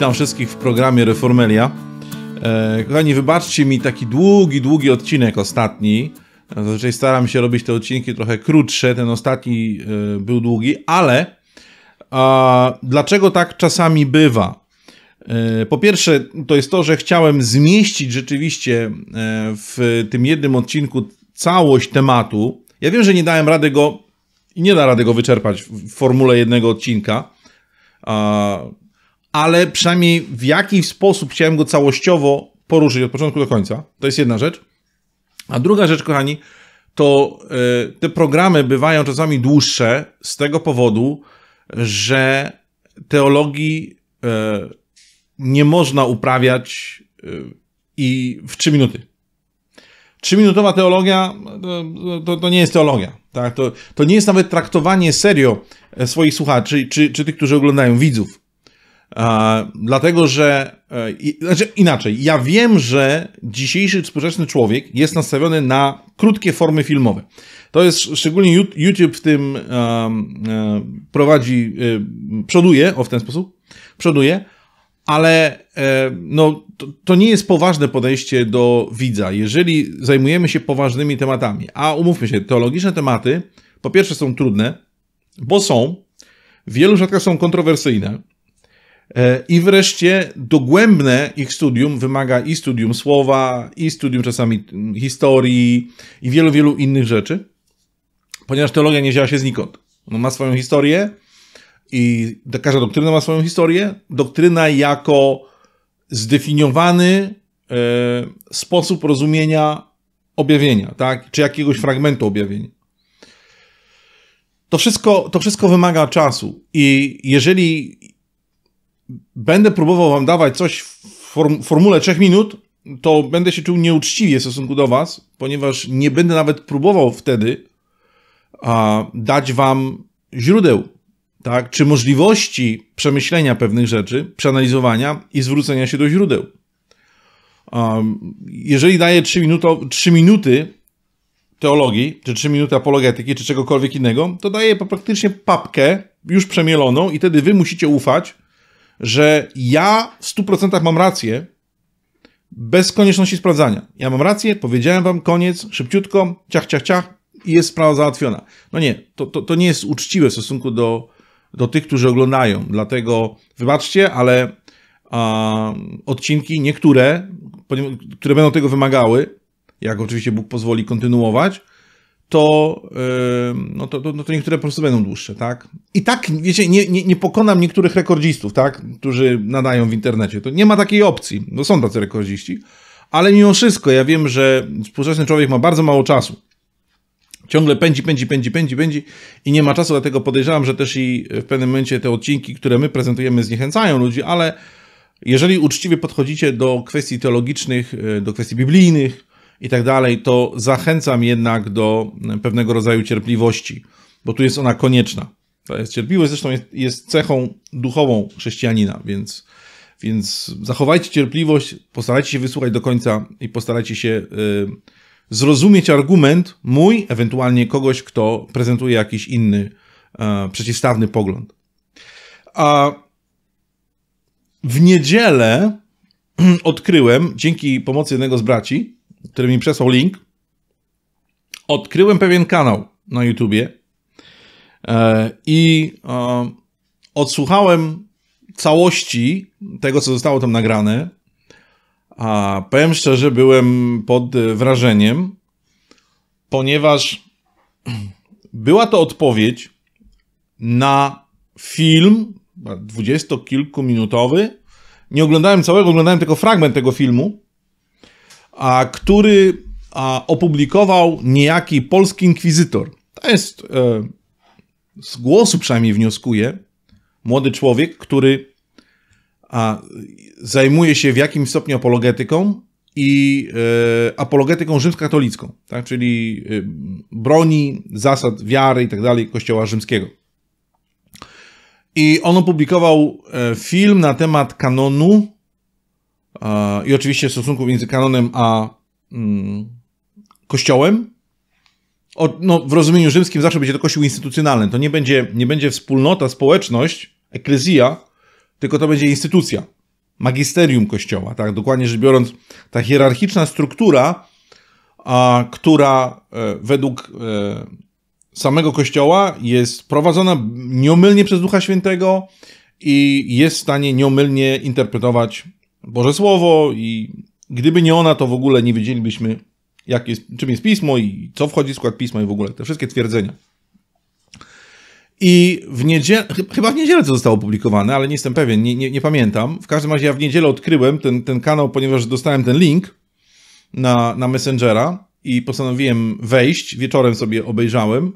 Witam wszystkich w programie Reformelia. E, kochani, wybaczcie mi taki długi, długi odcinek ostatni. Zazwyczaj staram się robić te odcinki trochę krótsze, ten ostatni e, był długi, ale a, dlaczego tak czasami bywa? E, po pierwsze, to jest to, że chciałem zmieścić rzeczywiście e, w tym jednym odcinku całość tematu. Ja wiem, że nie dałem rady go i nie da rady go wyczerpać w formule jednego odcinka. A, ale przynajmniej w jakiś sposób chciałem go całościowo poruszyć od początku do końca. To jest jedna rzecz. A druga rzecz, kochani, to e, te programy bywają czasami dłuższe z tego powodu, że teologii e, nie można uprawiać e, i w 3 minuty. Trzyminutowa teologia to, to, to, nie jest teologia. Tak? To, to nie jest nawet traktowanie serio swoich słuchaczy czy, czy tych, którzy oglądają, widzów dlatego, że e, znaczy inaczej, ja wiem, że dzisiejszy współczesny człowiek jest nastawiony na krótkie formy filmowe. To jest szczególnie YouTube w tym e, prowadzi, e, przoduje, o w ten sposób, przoduje, ale no, to, to, nie jest poważne podejście do widza, jeżeli zajmujemy się poważnymi tematami. A umówmy się, teologiczne tematy po pierwsze są trudne, bo są, w wielu rzadkach są kontrowersyjne, E, I wreszcie dogłębne ich studium wymaga i studium słowa, i studium czasami mm, historii, i wielu, wielu innych rzeczy, ponieważ teologia nie wzięła się znikąd. Ona ma swoją historię i każda doktryna ma swoją historię. Doktryna jako zdefiniowany e, sposób rozumienia objawienia, tak? czy jakiegoś fragmentu objawienia. To wszystko, to wszystko wymaga czasu i jeżeli będę próbował wam dawać coś w form formule 3 minut, to będę się czuł nieuczciwie w stosunku do was, ponieważ nie będę nawet próbował wtedy a, dać wam źródeł, tak, czy możliwości przemyślenia pewnych rzeczy, przeanalizowania i zwrócenia się do źródeł. jeżeli daję 3, minuto, 3 minuty teologii, czy 3 minuty apologetyki, czy czegokolwiek innego, to daję praktycznie papkę już przemieloną i wtedy wy musicie ufać, że ja w 100% mam rację, bez konieczności sprawdzania. Ja mam rację, powiedziałem wam, koniec, szybciutko, ciach, ciach, ciach i jest sprawa załatwiona. No nie, to, to, to nie jest uczciwe w stosunku do, do tych, którzy oglądają. Dlatego wybaczcie, ale a, odcinki, niektóre, które będą tego wymagały, jak oczywiście Bóg pozwoli kontynuować, to, no to, no to niektóre po prostu będą dłuższe, tak? I tak, wiecie, nie, nie, nie pokonam niektórych rekordzistów, tak? Którzy nadają w internecie. To nie ma takiej opcji, no są tacy rekordziści, ale mimo wszystko ja wiem, że współczesny człowiek ma bardzo mało czasu. Ciągle pędzi, pędzi, pędzi, pędzi, pędzi i nie ma czasu, dlatego podejrzewam, że też i w pewnym momencie te odcinki, które my prezentujemy, zniechęcają ludzi, ale jeżeli uczciwie podchodzicie do kwestii teologicznych, do kwestii biblijnych, i tak dalej, to zachęcam jednak do pewnego rodzaju cierpliwości, bo tu jest ona konieczna. To jest cierpliwość, zresztą jest, jest cechą duchową chrześcijanina, więc, więc zachowajcie cierpliwość, postarajcie się wysłuchać do końca i postarajcie się y, zrozumieć argument mój, ewentualnie kogoś, kto prezentuje jakiś inny, yy, przeciwstawny pogląd. A w niedzielę odkryłem, dzięki pomocy jednego z braci, który mi przesłał link, odkryłem pewien kanał na YouTubie e, i e, odsłuchałem całości tego, co zostało tam nagrane. A powiem szczerze, byłem pod wrażeniem, ponieważ była to odpowiedź na film dwudziestokilkuminutowy. Nie oglądałem całego, oglądałem tylko fragment tego filmu a, który a, opublikował niejaki polski inkwizytor. To jest, e, z głosu przynajmniej wnioskuję, młody człowiek, który a, zajmuje się w jakimś stopniu apologetyką i e, apologetyką rzymskokatolicką, tak? czyli e, broni zasad wiary i tak dalej kościoła rzymskiego. I on opublikował e, film na temat kanonu E, i oczywiście stosunków między kanonem a mm, kościołem. O, no, w rozumieniu rzymskim zawsze będzie to kościół instytucjonalny. To nie będzie, nie będzie wspólnota, społeczność, eklezja, tylko to będzie instytucja, magisterium kościoła. Tak, dokładnie rzecz biorąc, ta hierarchiczna struktura, a, która e, według e, samego kościoła jest prowadzona nieomylnie przez Ducha Świętego i jest w stanie nieomylnie interpretować Boże Słowo i gdyby nie ona, to w ogóle nie wiedzielibyśmy, jak jest, czym jest pismo i co wchodzi w skład pisma i w ogóle te wszystkie twierdzenia. I w niedzielę, chyba w niedzielę to zostało opublikowane, ale nie jestem pewien, nie, nie, nie, pamiętam. W każdym razie ja w niedzielę odkryłem ten, ten kanał, ponieważ dostałem ten link na, na Messengera i postanowiłem wejść. Wieczorem sobie obejrzałem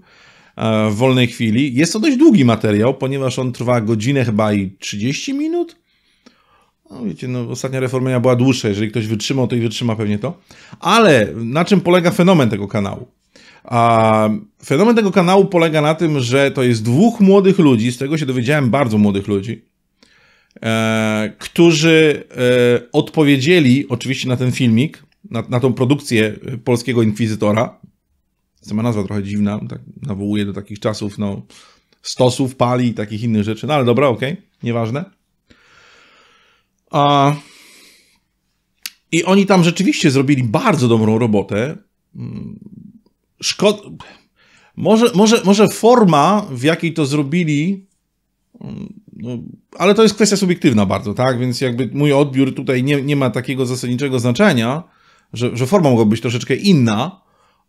e, w wolnej chwili. Jest to dość długi materiał, ponieważ on trwa godzinę chyba i 30 minut. No wiecie, no, ostatnia reformenia była dłuższa, jeżeli ktoś wytrzymał, to i wytrzyma pewnie to. Ale na czym polega fenomen tego kanału? A fenomen tego kanału polega na tym, że to jest dwóch młodych ludzi, z tego się dowiedziałem bardzo młodych ludzi, e, którzy e, odpowiedzieli oczywiście na ten filmik, na, na tą produkcję polskiego inkwizytora. Sama nazwa trochę dziwna, tak nawołuje do takich czasów, no, stosów, pali i takich innych rzeczy, no ale dobra, okej, okay, nieważne. A... I oni tam rzeczywiście zrobili bardzo dobrą robotę. Mm, może, może, może forma, w jakiej to zrobili, mm, no, ale to jest kwestia subiektywna bardzo, tak? Więc jakby mój odbiór tutaj nie, nie ma takiego zasadniczego znaczenia, że, że forma mogłaby być troszeczkę inna,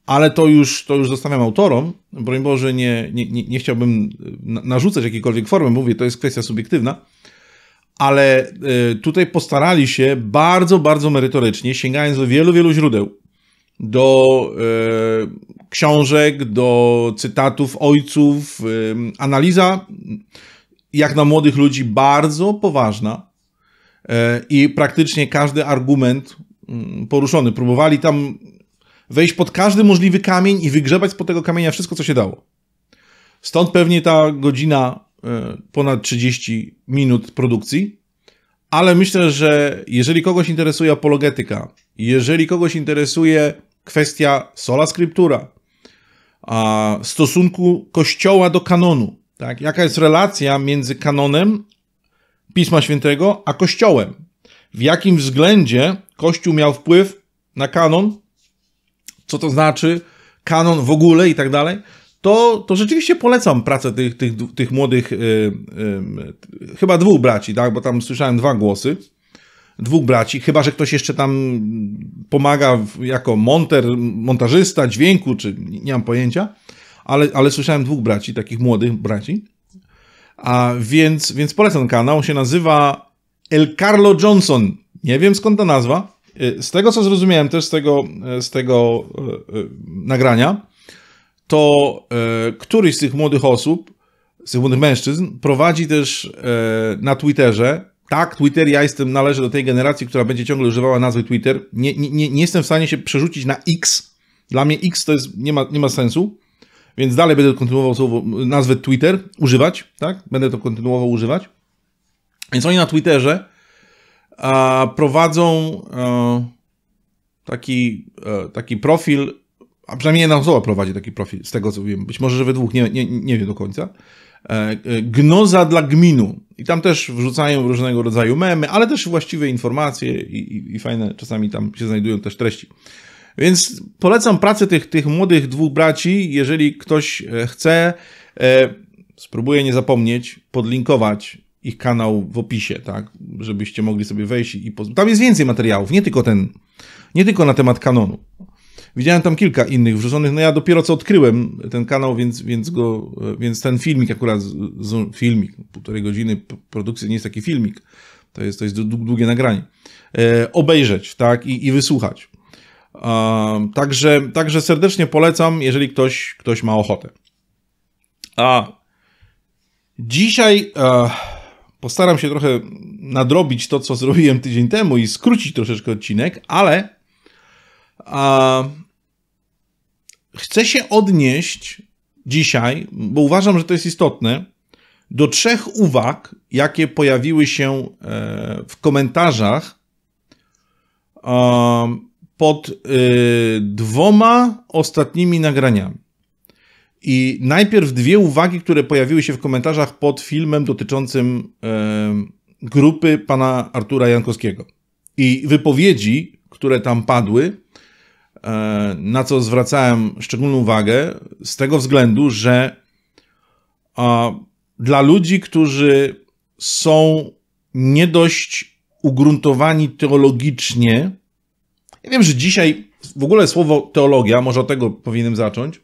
ale to już, to już zostawiam autorom. Broń Boże, nie, nie, nie, nie chciałbym narzucać jakiejkolwiek formy, mówię, to jest kwestia subiektywna ale y, tutaj postarali się bardzo, bardzo merytorycznie, sięgając do wielu, wielu źródeł, do e, książek, do cytatów ojców. E, analiza, jak na młodych ludzi, bardzo poważna e, i praktycznie każdy argument mm, poruszony. Próbowali tam wejść pod każdy możliwy kamień i wygrzebać z pod tego kamienia wszystko, co się dało. Stąd pewnie ta godzina E, ponad 30 minut produkcji, ale myślę, że jeżeli kogoś interesuje apologetyka, jeżeli kogoś interesuje kwestia sola scriptura, a stosunku kościoła do kanonu, tak? jaka jest relacja między kanonem Pisma Świętego a kościołem, w jakim względzie kościół miał wpływ na kanon, co to znaczy kanon w ogóle i tak dalej, to, to rzeczywiście polecam pracę tych, tych, tych młodych, yy, yy, chyba dwóch braci, tak? bo tam słyszałem dwa głosy. Dwóch braci, chyba że ktoś jeszcze tam pomaga w, jako monter, montażysta dźwięku, czy nie mam pojęcia, ale, ale słyszałem dwóch braci, takich młodych braci. A więc, więc polecam kanał, on się nazywa El Carlo Johnson. Nie wiem skąd ta nazwa. Y, z tego co zrozumiałem też z tego, y, z tego y, nagrania, to e, któryś z tych młodych osób, z tych młodych mężczyzn, prowadzi też e, na Twitterze. Tak, Twitter, ja jestem, należę do tej generacji, która będzie ciągle używała nazwy Twitter. Nie, nie, nie jestem w stanie się przerzucić na X. Dla mnie X to jest, nie ma, nie ma sensu, więc dalej będę kontynuował słowo, nazwę Twitter używać, tak? Będę to kontynuował używać. Więc oni na Twitterze a, prowadzą a, e, taki, a, e, taki profil a przynajmniej jedna osoba prowadzi taki profil, z tego co wiem. Być może, że we dwóch, nie, nie, nie wiem do końca. E, e, gnoza dla gminu. I tam też wrzucają różnego rodzaju memy, ale też właściwe informacje i, i, i fajne czasami tam się znajdują też treści. Więc polecam pracę tych, tych młodych dwóch braci. Jeżeli ktoś e, chce, e, spróbuję nie zapomnieć, podlinkować ich kanał w opisie, tak? Żebyście mogli sobie wejść i poz... Tam jest więcej materiałów, nie tylko ten, nie tylko na temat kanonu. Widziałem tam kilka innych wrzuconych. No ja dopiero co odkryłem ten kanał, więc, więc, go, więc ten filmik akurat, z, filmik, półtorej godziny produkcji, nie jest taki filmik, to jest, to jest długie nagranie, e, obejrzeć, tak, i, i wysłuchać. E, także, także serdecznie polecam, jeżeli ktoś, ktoś ma ochotę. A dzisiaj e, postaram się trochę nadrobić to, co zrobiłem tydzień temu i skrócić troszeczkę odcinek, ale a, chcę się odnieść dzisiaj, bo uważam, że to jest istotne, do trzech uwag, jakie pojawiły się e, w komentarzach pod e, dwoma ostatnimi nagraniami. I najpierw dwie uwagi, które pojawiły się w komentarzach pod filmem dotyczącym e, grupy pana Artura Jankowskiego i wypowiedzi, które tam padły, E, na co zwracałem szczególną uwagę z tego względu, że dla ludzi, którzy są nie dość ugruntowani teologicznie, ja wiem, że dzisiaj w ogóle słowo teologia, może od tego powinienem zacząć,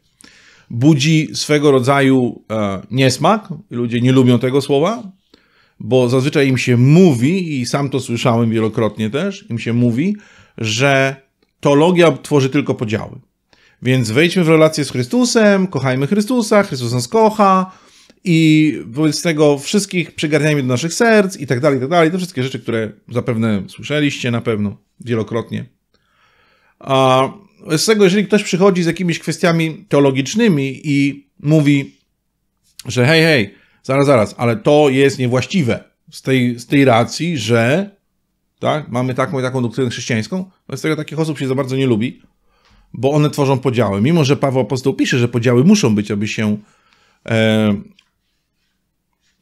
budzi swego rodzaju e, niesmak. Ludzie nie lubią tego słowa, bo zazwyczaj im się mówi, i sam to słyszałem wielokrotnie też, im się mówi, że teologia tworzy tylko podziały. Więc wejdźmy w relację z Chrystusem, kochajmy Chrystusa, Chrystus nas kocha i wobec tego wszystkich przygarniajmy do naszych serc i tak dalej, i tak dalej. To wszystkie rzeczy, które zapewne słyszeliście na pewno wielokrotnie. A z tego, jeżeli ktoś przychodzi z jakimiś kwestiami teologicznymi i mówi, że hej, hej, zaraz, zaraz, ale to jest niewłaściwe z tej, z tej racji, że tak? Mamy taką i taką doktrynę chrześcijańską, z tego takich osób się za bardzo nie lubi, bo one tworzą podziały. Mimo, że Paweł Apostoł pisze, że podziały muszą być, aby się e,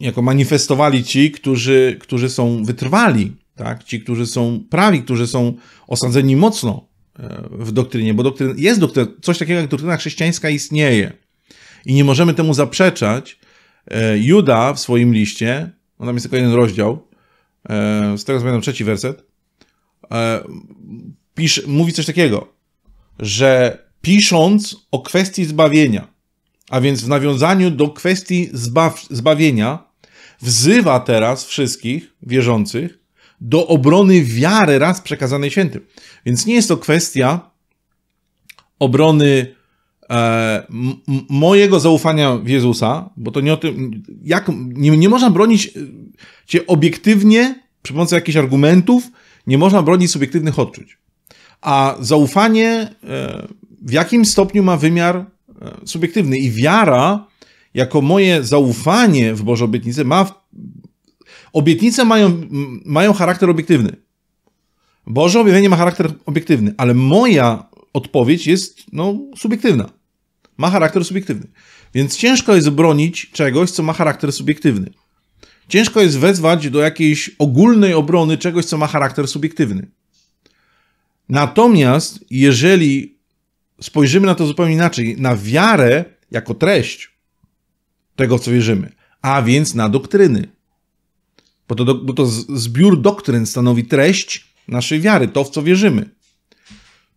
jako manifestowali ci, którzy, którzy są wytrwali, tak? ci, którzy są prawi, którzy są osadzeni mocno e, w doktrynie, bo doktryna jest doktryna, coś takiego jak doktryna chrześcijańska istnieje i nie możemy temu zaprzeczać. E, Juda w swoim liście, ona tam jest tylko jeden rozdział, E, z tego pamiętam trzeci werset, e, pisz, mówi coś takiego, że pisząc o kwestii zbawienia, a więc w nawiązaniu do kwestii zbaw, zbawienia, wzywa teraz wszystkich wierzących do obrony wiary raz przekazanej świętym. Więc nie jest to kwestia obrony E, mojego zaufania w Jezusa, bo to nie o tym, jak, nie, nie można bronić e, cię obiektywnie przy pomocy jakichś argumentów, nie można bronić subiektywnych odczuć. A zaufanie e, w jakim stopniu ma wymiar subiektywny i wiara jako moje zaufanie w Boże obietnice ma obietnice mają, mają charakter obiektywny. Boże objawienie ma charakter obiektywny, ale moja odpowiedź jest no, subiektywna ma charakter subiektywny. Więc ciężko jest obronić czegoś, co ma charakter subiektywny. Ciężko jest wezwać do jakiejś ogólnej obrony czegoś, co ma charakter subiektywny. Natomiast jeżeli spojrzymy na to zupełnie inaczej, na wiarę jako treść tego, w co wierzymy, a więc na doktryny, bo to, bo to zbiór doktryn stanowi treść naszej wiary, to, w co wierzymy,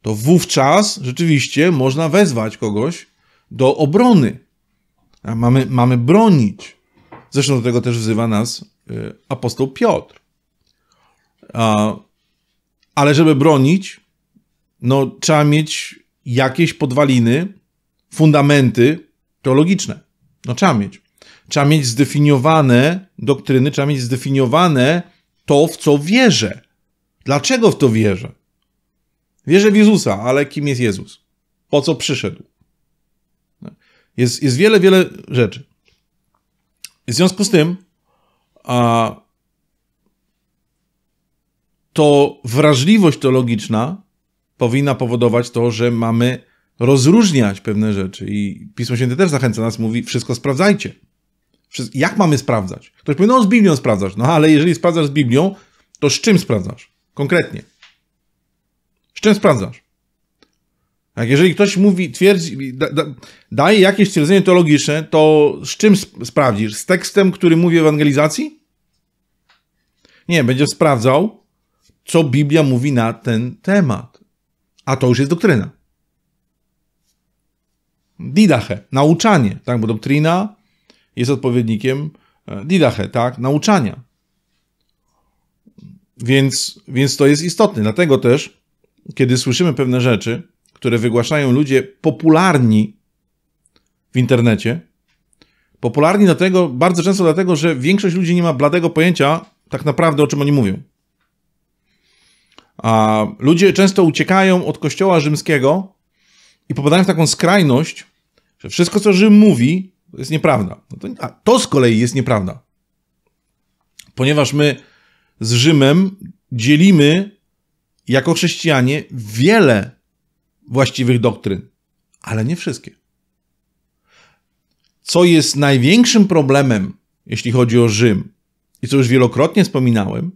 to wówczas rzeczywiście można wezwać kogoś do obrony. mamy, mamy bronić. Zresztą do tego też wzywa nas y, apostoł Piotr. ale żeby bronić, no trzeba mieć jakieś podwaliny, fundamenty teologiczne. No trzeba mieć. Trzeba mieć zdefiniowane doktryny, trzeba mieć zdefiniowane to, w co wierzę. Dlaczego w to wierzę? Wierzę w Jezusa, ale kim jest Jezus? Po co przyszedł? Jest, jest wiele, wiele rzeczy. W związku z tym a, to wrażliwość teologiczna powinna powodować to, że mamy rozróżniać pewne rzeczy. I Pismo Święte też zachęca nas, mówi, wszystko sprawdzajcie. Jak mamy sprawdzać? Ktoś powie, no z Biblią sprawdzasz. No ale jeżeli sprawdzasz z Biblią, to z czym sprawdzasz? Konkretnie. Z czym sprawdzasz? Tak, jeżeli ktoś mówi, twierdzi, da, da, daje jakieś stwierdzenie teologiczne, to z czym sp sprawdzisz? Z tekstem, który mówi o ewangelizacji? Nie, będziesz sprawdzał, co Biblia mówi na ten temat. A to już jest doktryna. Didache, nauczanie, tak, bo doktryna jest odpowiednikiem e, didache, tak, nauczania. Więc, więc to jest istotne. Dlatego też, kiedy słyszymy pewne rzeczy, które wygłaszają ludzie popularni w internecie. Popularni dlatego, bardzo często dlatego, że większość ludzi nie ma bladego pojęcia tak naprawdę o czym oni mówią. A ludzie często uciekają od kościoła rzymskiego i popadają w taką skrajność, że wszystko, co Rzym mówi, jest nieprawda. No to, a to z kolei jest nieprawda. Ponieważ my z Rzymem dzielimy jako chrześcijanie wiele właściwych doktryn, ale nie wszystkie. Co jest największym problemem, jeśli chodzi o Rzym, i co już wielokrotnie wspominałem,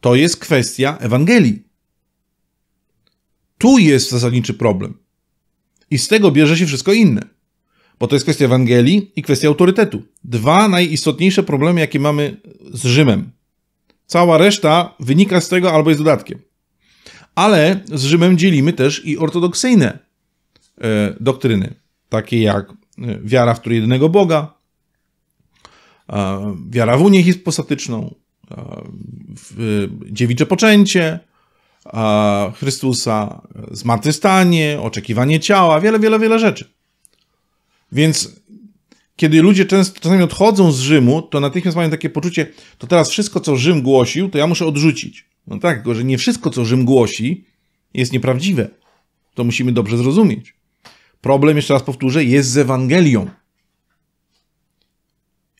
to jest kwestia Ewangelii. Tu jest zasadniczy problem. I z tego bierze się wszystko inne. Bo to jest kwestia Ewangelii i kwestia autorytetu. Dwa najistotniejsze problemy, jakie mamy z Rzymem. Cała reszta wynika z tego albo jest dodatkiem ale z Rzymem dzielimy też i ortodoksyjne e, doktryny, takie jak e, wiara w trójjednego Boga, wiara w Unię hipostatyczną, w dziewicze poczęcie Chrystusa, zmartystanie, oczekiwanie ciała, wiele, wiele, wiele rzeczy. Więc kiedy ludzie często, czasami odchodzą z Rzymu, to natychmiast mają takie poczucie, to teraz wszystko, co Rzym głosił, to ja muszę odrzucić. No tak, tylko że nie wszystko, co Rzym głosi, jest nieprawdziwe. To musimy dobrze zrozumieć. Problem, jeszcze raz powtórzę, jest z Ewangelią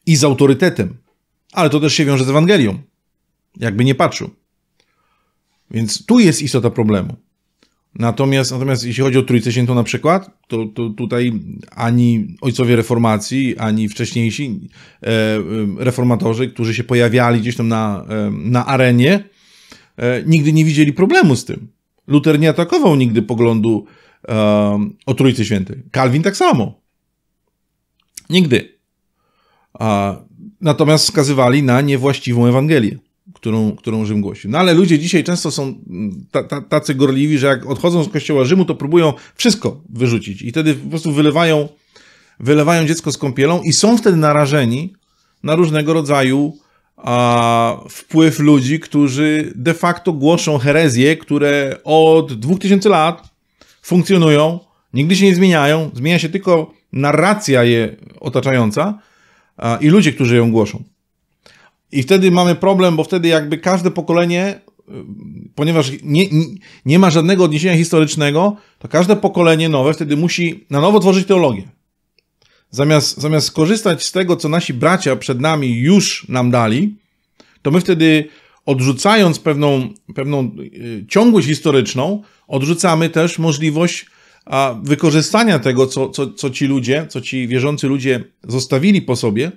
i z autorytetem, ale to też się wiąże z Ewangelią, jakby nie patrzył. Więc tu jest istota problemu. Natomiast, natomiast jeśli chodzi o Trójcę Świętą na przykład, to, to tutaj ani ojcowie reformacji, ani wcześniejsi e, e, reformatorzy, którzy się pojawiali gdzieś tam na, e, na arenie, E, nigdy nie widzieli problemu z tym. Luther nie atakował nigdy poglądu um, o Trójcy Świętej. Kalwin tak samo. Nigdy. A, natomiast wskazywali na niewłaściwą Ewangelię, którą, którą Rzym głosił. No ale ludzie dzisiaj często są mm, tacy gorliwi, że jak odchodzą z kościoła Rzymu, to próbują wszystko wyrzucić i wtedy po prostu wylewają, wylewają dziecko z kąpielą i są wtedy narażeni na różnego rodzaju a, wpływ ludzi, którzy de facto głoszą herezje, które od 2000 lat funkcjonują, nigdy się nie zmieniają, zmienia się tylko narracja je otaczająca a, i ludzie, którzy ją głoszą. I wtedy mamy problem, bo wtedy jakby każde pokolenie, y, ponieważ nie, nie, nie ma żadnego odniesienia historycznego, to każde pokolenie nowe wtedy musi na nowo tworzyć teologię zamiast, zamiast z tego, co nasi bracia przed nami już nam dali, to my wtedy odrzucając pewną, pewną y, ciągłość historyczną, odrzucamy też możliwość wykorzystania tego, co, co, co ci ludzie, co ci wierzący ludzie zostawili po sobie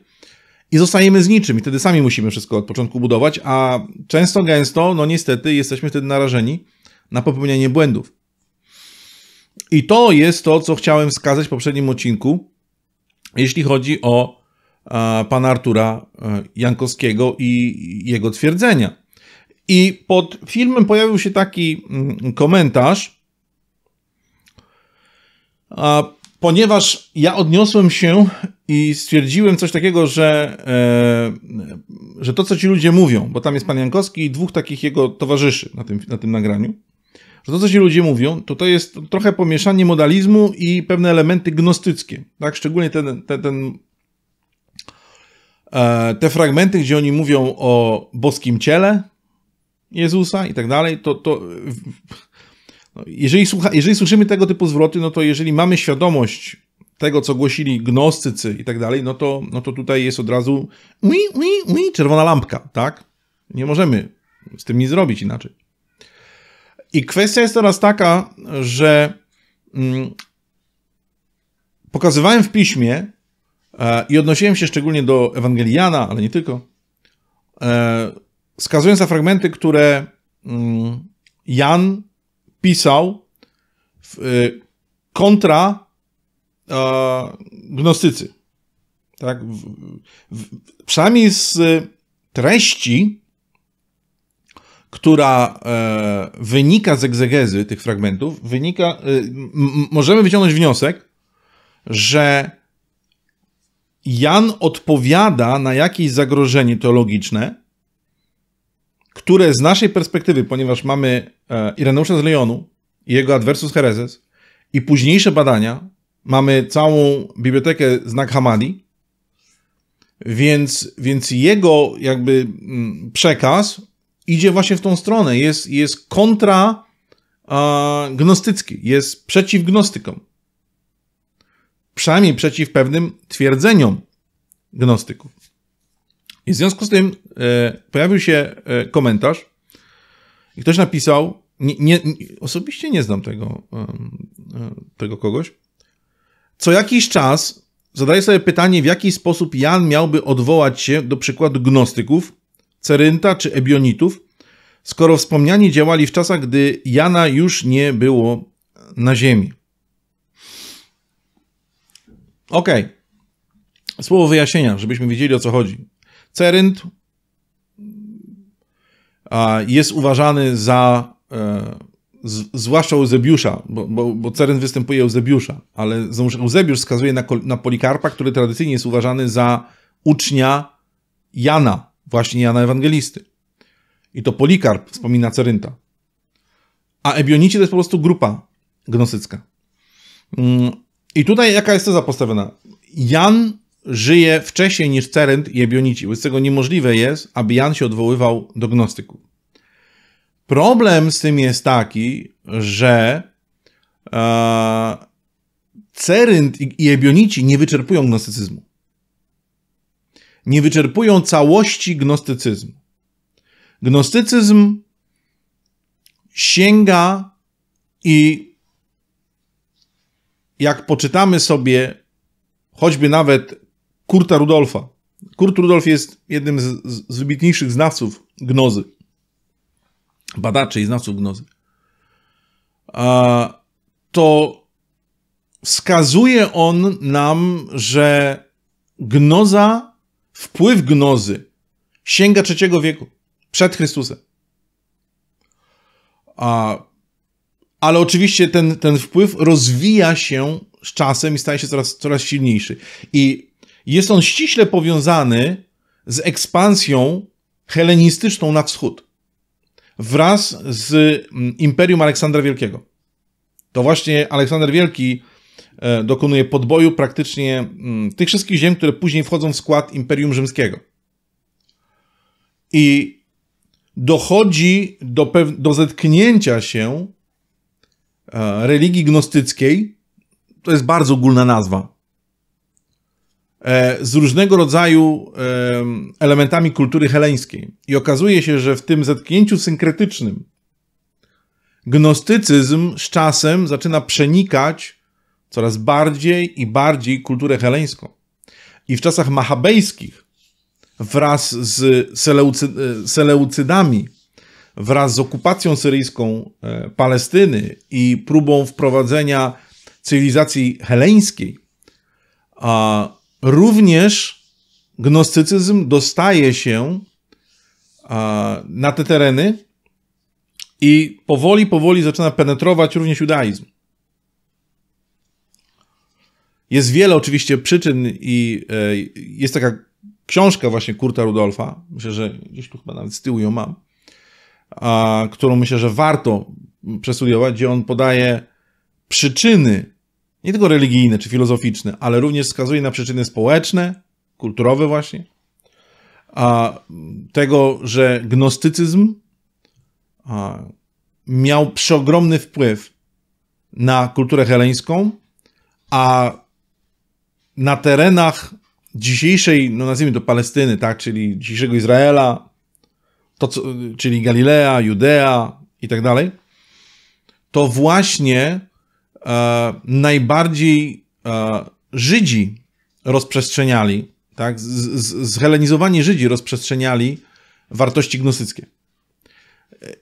i zostajemy z niczym. I wtedy sami musimy wszystko od początku budować, a często, gęsto, no niestety, jesteśmy wtedy narażeni na popełnianie błędów. I to jest to, co chciałem wskazać w poprzednim odcinku, jeśli chodzi o pana Artura e, Jankowskiego i jego twierdzenia. I pod filmem pojawił się taki mm, komentarz, ponieważ ja odniosłem się i stwierdziłem coś takiego, że, e, że to, co ci ludzie mówią, bo tam jest pan Jankowski i dwóch takich jego towarzyszy na tym, na tym nagraniu, że to, co ci ludzie mówią, to to jest trochę pomieszanie modalizmu i pewne elementy gnostyckie. Tak? Szczególnie ten, ten, ten te fragmenty, gdzie oni mówią o boskim ciele Jezusa i tak dalej, to, to no, jeżeli, słucha, jeżeli słyszymy tego typu zwroty, no to jeżeli mamy świadomość tego, co głosili gnostycy i tak dalej, no to, no to tutaj jest od razu mi, mi, mi, czerwona lampka, tak? Nie możemy z tym nic zrobić inaczej. I kwestia jest teraz taka, że mm, pokazywałem w piśmie e, i odnosiłem się szczególnie do Ewangeliana, ale nie tylko, e, wskazując na fragmenty, które mm, Jan pisał w, e, kontra e, gnostycy. Tak? W, w, przynajmniej z treści która e, wynika z egzegezy tych fragmentów, wynika, e, możemy wyciągnąć wniosek, że Jan odpowiada na jakieś zagrożenie teologiczne, które z naszej perspektywy, ponieważ mamy e, Ireneusza z Leonu i jego Adversus Hereses i późniejsze badania, mamy całą bibliotekę Znak Hamadi, więc, więc jego jakby przekaz idzie właśnie w tą stronę, jest, jest kontra e, gnostycki, jest przeciw gnostykom. Przynajmniej przeciw pewnym twierdzeniom gnostyków. I w związku z tym e, pojawił się e, komentarz i ktoś napisał, nie, nie, osobiście nie znam tego, e, tego kogoś, co jakiś czas zadaję sobie pytanie, w jaki sposób Jan miałby odwołać się do przykładu gnostyków, Cerynta czy Ebionitów, skoro wspomniani działali w czasach, gdy Jana już nie było na ziemi. Ok. Słowo wyjaśnienia, żebyśmy wiedzieli o co chodzi. Cerynt jest uważany za, e, zwłaszcza Eusebiusza, bo, bo, bo Cerynt występuje Eusebiusza, ale Eusebiusz wskazuje na, na Polikarpa, który tradycyjnie jest uważany za ucznia Jana, właśnie Jana Ewangelisty. I to Polikarp wspomina Cerynta. A Ebionici to jest po prostu grupa gnostycka. Mm, I tutaj jaka jest teza postawiona? Jan żyje wcześniej niż Cerynt i Ebionici, wobec tego niemożliwe jest, aby Jan się odwoływał do gnostyków. Problem z tym jest taki, że e, Cerynt i Ebionici nie wyczerpują gnostycyzmu nie wyczerpują całości gnostycyzmu. Gnostycyzm sięga i jak poczytamy sobie choćby nawet Kurta Rudolfa. Kurt Rudolf jest jednym z, z wybitniejszych znawców gnozy, badaczy i znawców gnozy. A, to wskazuje on nam, że gnoza wpływ gnozy sięga trzeciego wieku, przed Chrystusem. A, ale oczywiście ten, ten wpływ rozwija się z czasem i staje się coraz, coraz silniejszy. I jest on ściśle powiązany z ekspansją helenistyczną na wschód wraz z mm, Imperium Aleksandra Wielkiego. To właśnie Aleksander Wielki E, dokonuje podboju praktycznie mm, tych wszystkich ziem, które później wchodzą w skład Imperium Rzymskiego. I dochodzi do, do zetknięcia się e, religii gnostyckiej, to jest bardzo ogólna nazwa, e, z różnego rodzaju elementami kultury heleńskiej. I okazuje się, że w tym zetknięciu synkretycznym gnostycyzm z czasem zaczyna przenikać coraz bardziej i bardziej kulturę heleńską. I w czasach machabejskich wraz z Seleucy, e, Seleucydami, wraz z okupacją syryjską e, Palestyny i próbą wprowadzenia cywilizacji heleńskiej, a również gnostycyzm dostaje się na te tereny i powoli, powoli zaczyna penetrować również judaizm. Jest wiele oczywiście przyczyn i e, jest taka książka właśnie Kurta Rudolfa, myślę, że gdzieś tu chyba nawet z tyłu ją mam, a, którą myślę, że warto przestudiować, gdzie on podaje przyczyny, nie tylko religijne czy filozoficzne, ale również wskazuje na przyczyny społeczne, kulturowe właśnie, a, tego, że gnostycyzm a, miał przeogromny wpływ na kulturę heleńską, a na terenach dzisiejszej, no nazwijmy to Palestyny, tak, czyli dzisiejszego Izraela, to co, czyli Galilea, Judea i tak dalej, to właśnie e, najbardziej e, Żydzi rozprzestrzeniali, tak, zhelenizowani Żydzi rozprzestrzeniali wartości gnostyckie.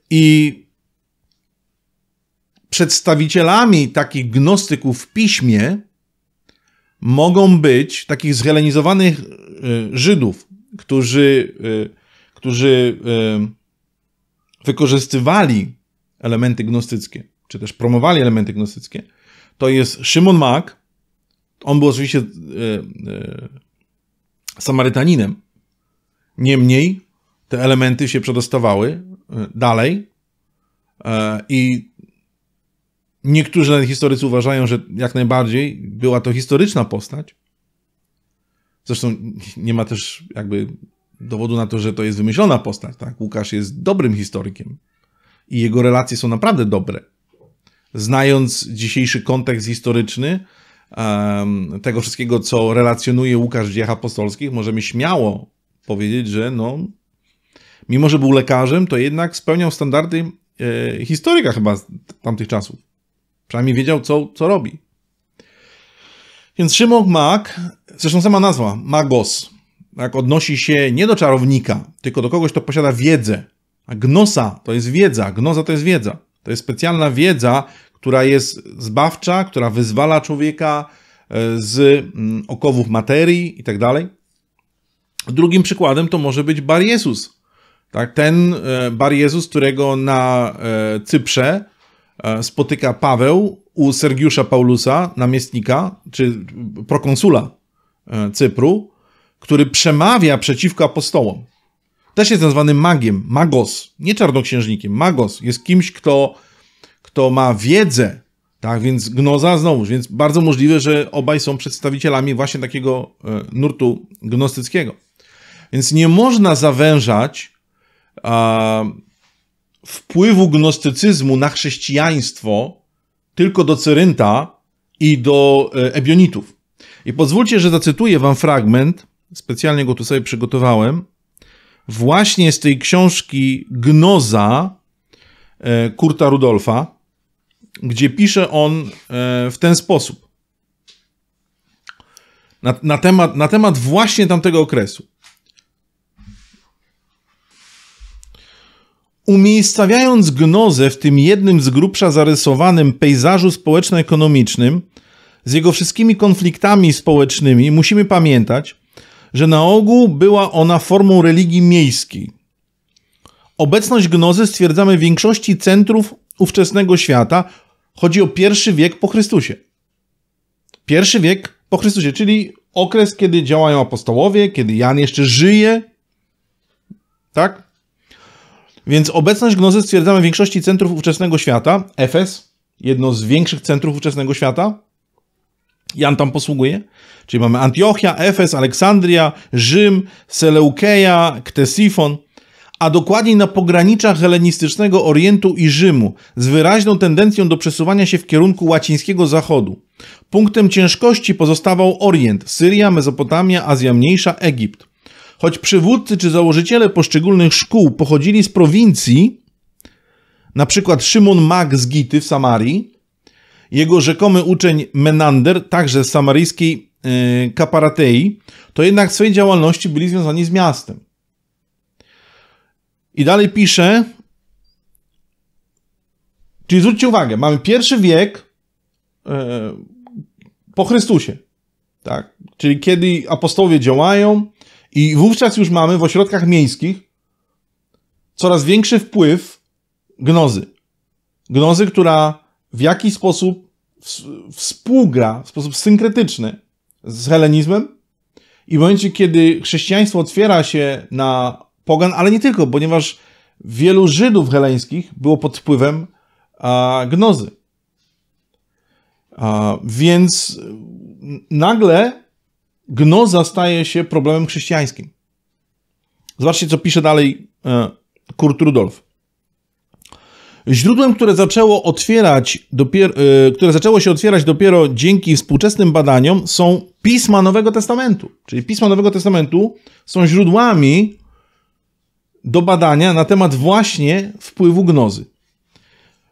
I przedstawicielami takich gnostyków w piśmie mogą być takich zhelenizowanych y, Żydów, którzy, y, którzy y, wykorzystywali elementy gnostyckie, czy też promowali elementy gnostyckie. To jest Szymon Mak. On był oczywiście Samarytaninem. Niemniej te elementy się przedostawały dalej i Niektórzy historycy uważają, że jak najbardziej była to historyczna postać. Zresztą nie ma też jakby dowodu na to, że to jest wymyślona postać. Tak? Łukasz jest dobrym historykiem i jego relacje są naprawdę dobre. Znając dzisiejszy kontekst historyczny um, tego wszystkiego, co relacjonuje Łukasz w dziejach apostolskich, możemy śmiało powiedzieć, że no, mimo że był lekarzem, to jednak spełniał standardy e, historyka chyba z tamtych czasów. Przynajmniej wiedział, co, co robi. Więc Szymon Mag, zresztą sama nazwa, magos, tak, odnosi się nie do czarownika, tylko do kogoś, kto posiada wiedzę. A gnosa to jest wiedza, gnoza to jest wiedza. To jest specjalna wiedza, która jest zbawcza, która wyzwala człowieka e, z mm, okowów materii i tak dalej. Drugim przykładem to może być Bar Jezus. Tak, ten e, Bar Jezus, którego na e, Cyprze E, spotyka Paweł u Sergiusza Paulusa, namiestnika, czy prokonsula e, Cypru, który przemawia przeciwko apostołom. Też jest nazwany magiem, magos, nie czarnoksiężnikiem. Magos jest kimś, kto, kto ma wiedzę, tak, więc gnoza znowuż, więc bardzo możliwe, że obaj są przedstawicielami właśnie takiego e, nurtu gnostyckiego. Więc nie można zawężać wpływu gnostycyzmu na chrześcijaństwo tylko do Cyrynta i do e, Ebionitów. I pozwólcie, że zacytuję wam fragment, specjalnie go tu sobie przygotowałem, właśnie z tej książki Gnoza e, Kurta Rudolfa, gdzie pisze on e, w ten sposób. Na, na, temat, na temat właśnie tamtego okresu. umiejscawiając gnozę w tym jednym z grubsza zarysowanym pejzażu społeczno-ekonomicznym, z jego wszystkimi konfliktami społecznymi, musimy pamiętać, że na ogół była ona formą religii miejskiej. Obecność gnozy stwierdzamy w większości centrów ówczesnego świata. Chodzi o pierwszy wiek po Chrystusie. Pierwszy wiek po Chrystusie, czyli okres, kiedy działają apostołowie, kiedy Jan jeszcze żyje. Tak? Więc obecność gnozy stwierdzamy w większości centrów ówczesnego świata. Efes, jedno z większych centrów ówczesnego świata. Jan tam posługuje. Czyli mamy Antiochia, Efes, Aleksandria, Rzym, Seleukeja, Ktesifon a dokładniej na pograniczach helenistycznego Orientu i Rzymu, z wyraźną tendencją do przesuwania się w kierunku łacińskiego zachodu. Punktem ciężkości pozostawał Orient, Syria, Mezopotamia, Azja Mniejsza, Egipt. Choć przywódcy czy założyciele poszczególnych szkół pochodzili z prowincji, na przykład Szymon Mag z Gity w Samarii, jego rzekomy uczeń Menander, także z samaryjskiej yy, Kaparatei, to jednak w swojej działalności byli związani z miastem. I dalej pisze, czyli zwróćcie uwagę, mamy pierwszy wiek yy, po Chrystusie, tak? czyli kiedy apostołowie działają, i wówczas już mamy w ośrodkach miejskich coraz większy wpływ gnozy. Gnozy, która w jakiś sposób współgra, w sposób synkretyczny z helenizmem. I w momencie, kiedy chrześcijaństwo otwiera się na pogan, ale nie tylko, ponieważ wielu Żydów heleńskich było pod wpływem a, gnozy. A, więc nagle gnoza staje się problemem chrześcijańskim. Zobaczcie, co pisze dalej e, Kurt Rudolf. Źródłem, które zaczęło, otwierać dopiero, e, które zaczęło się otwierać dopiero dzięki współczesnym badaniom, są pisma Nowego Testamentu. Czyli pisma Nowego Testamentu są źródłami do badania na temat właśnie wpływu gnozy.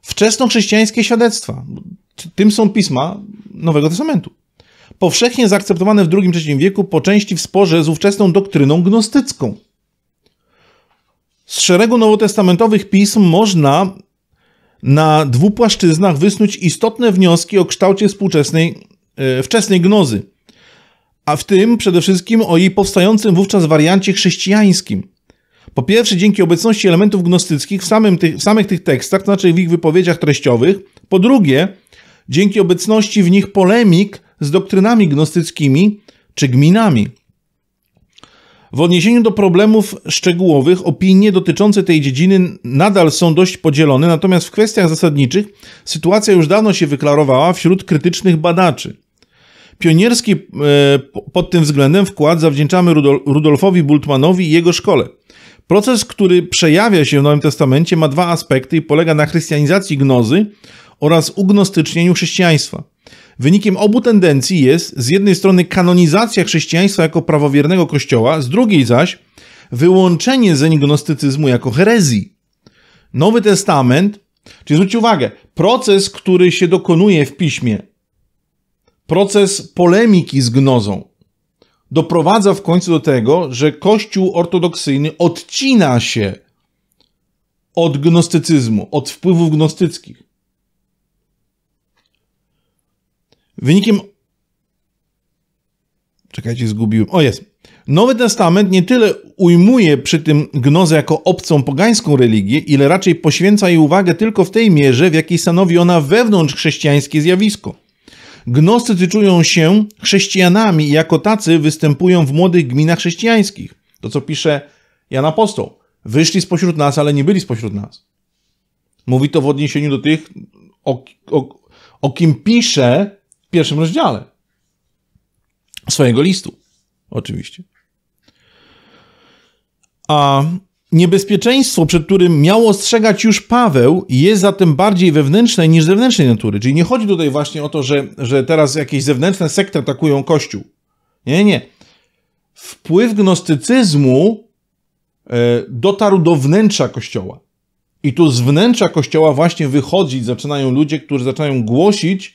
Wczesnochrześcijańskie świadectwa. Tym są pisma Nowego Testamentu powszechnie zaakceptowane w II III wieku po części w sporze z ówczesną doktryną gnostycką. Z szeregu nowotestamentowych pism można na dwóch płaszczyznach wysnuć istotne wnioski o kształcie współczesnej, e, wczesnej gnozy, a w tym przede wszystkim o jej powstającym wówczas wariancie chrześcijańskim. Po pierwsze, dzięki obecności elementów gnostyckich w, samym tych, w samych tych tekstach, to znaczy w ich wypowiedziach treściowych. Po drugie, dzięki obecności w nich polemik z doktrynami gnostyckimi czy gminami. W odniesieniu do problemów szczegółowych opinie dotyczące tej dziedziny nadal są dość podzielone, natomiast w kwestiach zasadniczych sytuacja już dawno się wyklarowała wśród krytycznych badaczy. Pionierski e, pod tym względem wkład zawdzięczamy Rudolfowi Bultmanowi i jego szkole. Proces, który przejawia się w Nowym Testamencie, ma dwa aspekty i polega na chrystianizacji gnozy oraz ugnostycznieniu chrześcijaństwa. Wynikiem obu tendencji jest z jednej strony kanonizacja chrześcijaństwa jako prawowiernego kościoła, z drugiej zaś wyłączenie zeń gnostycyzmu jako herezji. Nowy Testament, czyli zwróćcie uwagę, proces, który się dokonuje w piśmie, proces polemiki z gnozą, doprowadza w końcu do tego, że Kościół ortodoksyjny odcina się od gnostycyzmu, od wpływów gnostyckich. Wynikiem. Czekajcie, zgubiłem. O jest. Nowy Testament nie tyle ujmuje przy tym gnozę jako obcą pogańską religię, ile raczej poświęca jej uwagę tylko w tej mierze, w jakiej stanowi ona wewnątrz chrześcijańskie zjawisko. Gnostycy czują się chrześcijanami i jako tacy występują w młodych gminach chrześcijańskich. To co pisze Jan Apostoł. Wyszli spośród nas, ale nie byli spośród nas. Mówi to w odniesieniu do tych, o, o, o kim pisze pierwszym rozdziale swojego listu. Oczywiście. A niebezpieczeństwo, przed którym miał ostrzegać już Paweł, jest zatem bardziej wewnętrzne niż zewnętrznej natury. Czyli nie chodzi tutaj właśnie o to, że, że teraz jakieś zewnętrzne sekty atakują Kościół. Nie, nie. Wpływ gnostycyzmu e, dotarł do wnętrza Kościoła. I tu z wnętrza Kościoła właśnie wychodzić zaczynają ludzie, którzy zaczynają głosić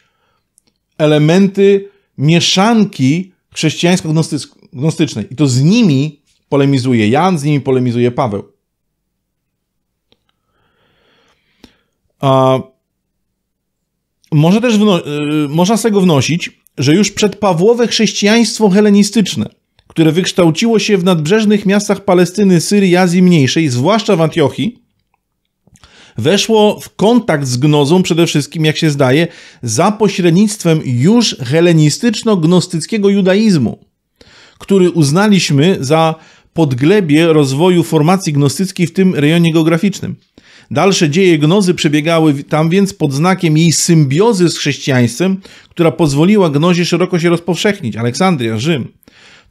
elementy mieszanki chrześcijańsko-gnostycznej. I to z nimi polemizuje Jan, z nimi polemizuje Paweł. A może też wno- y, można z tego wnosić, że już przedpawłowe chrześcijaństwo helenistyczne, które wykształciło się w nadbrzeżnych miastach Palestyny, Syrii, Azji Mniejszej, zwłaszcza w Antiochii, weszło w kontakt z gnozą przede wszystkim, jak się zdaje, za pośrednictwem już helenistyczno-gnostyckiego judaizmu, który uznaliśmy za podglebie rozwoju formacji gnostyckiej w tym rejonie geograficznym. Dalsze dzieje gnozy przebiegały tam więc pod znakiem jej symbiozy z chrześcijaństwem, która pozwoliła gnozie szeroko się rozpowszechnić Aleksandria, Rzym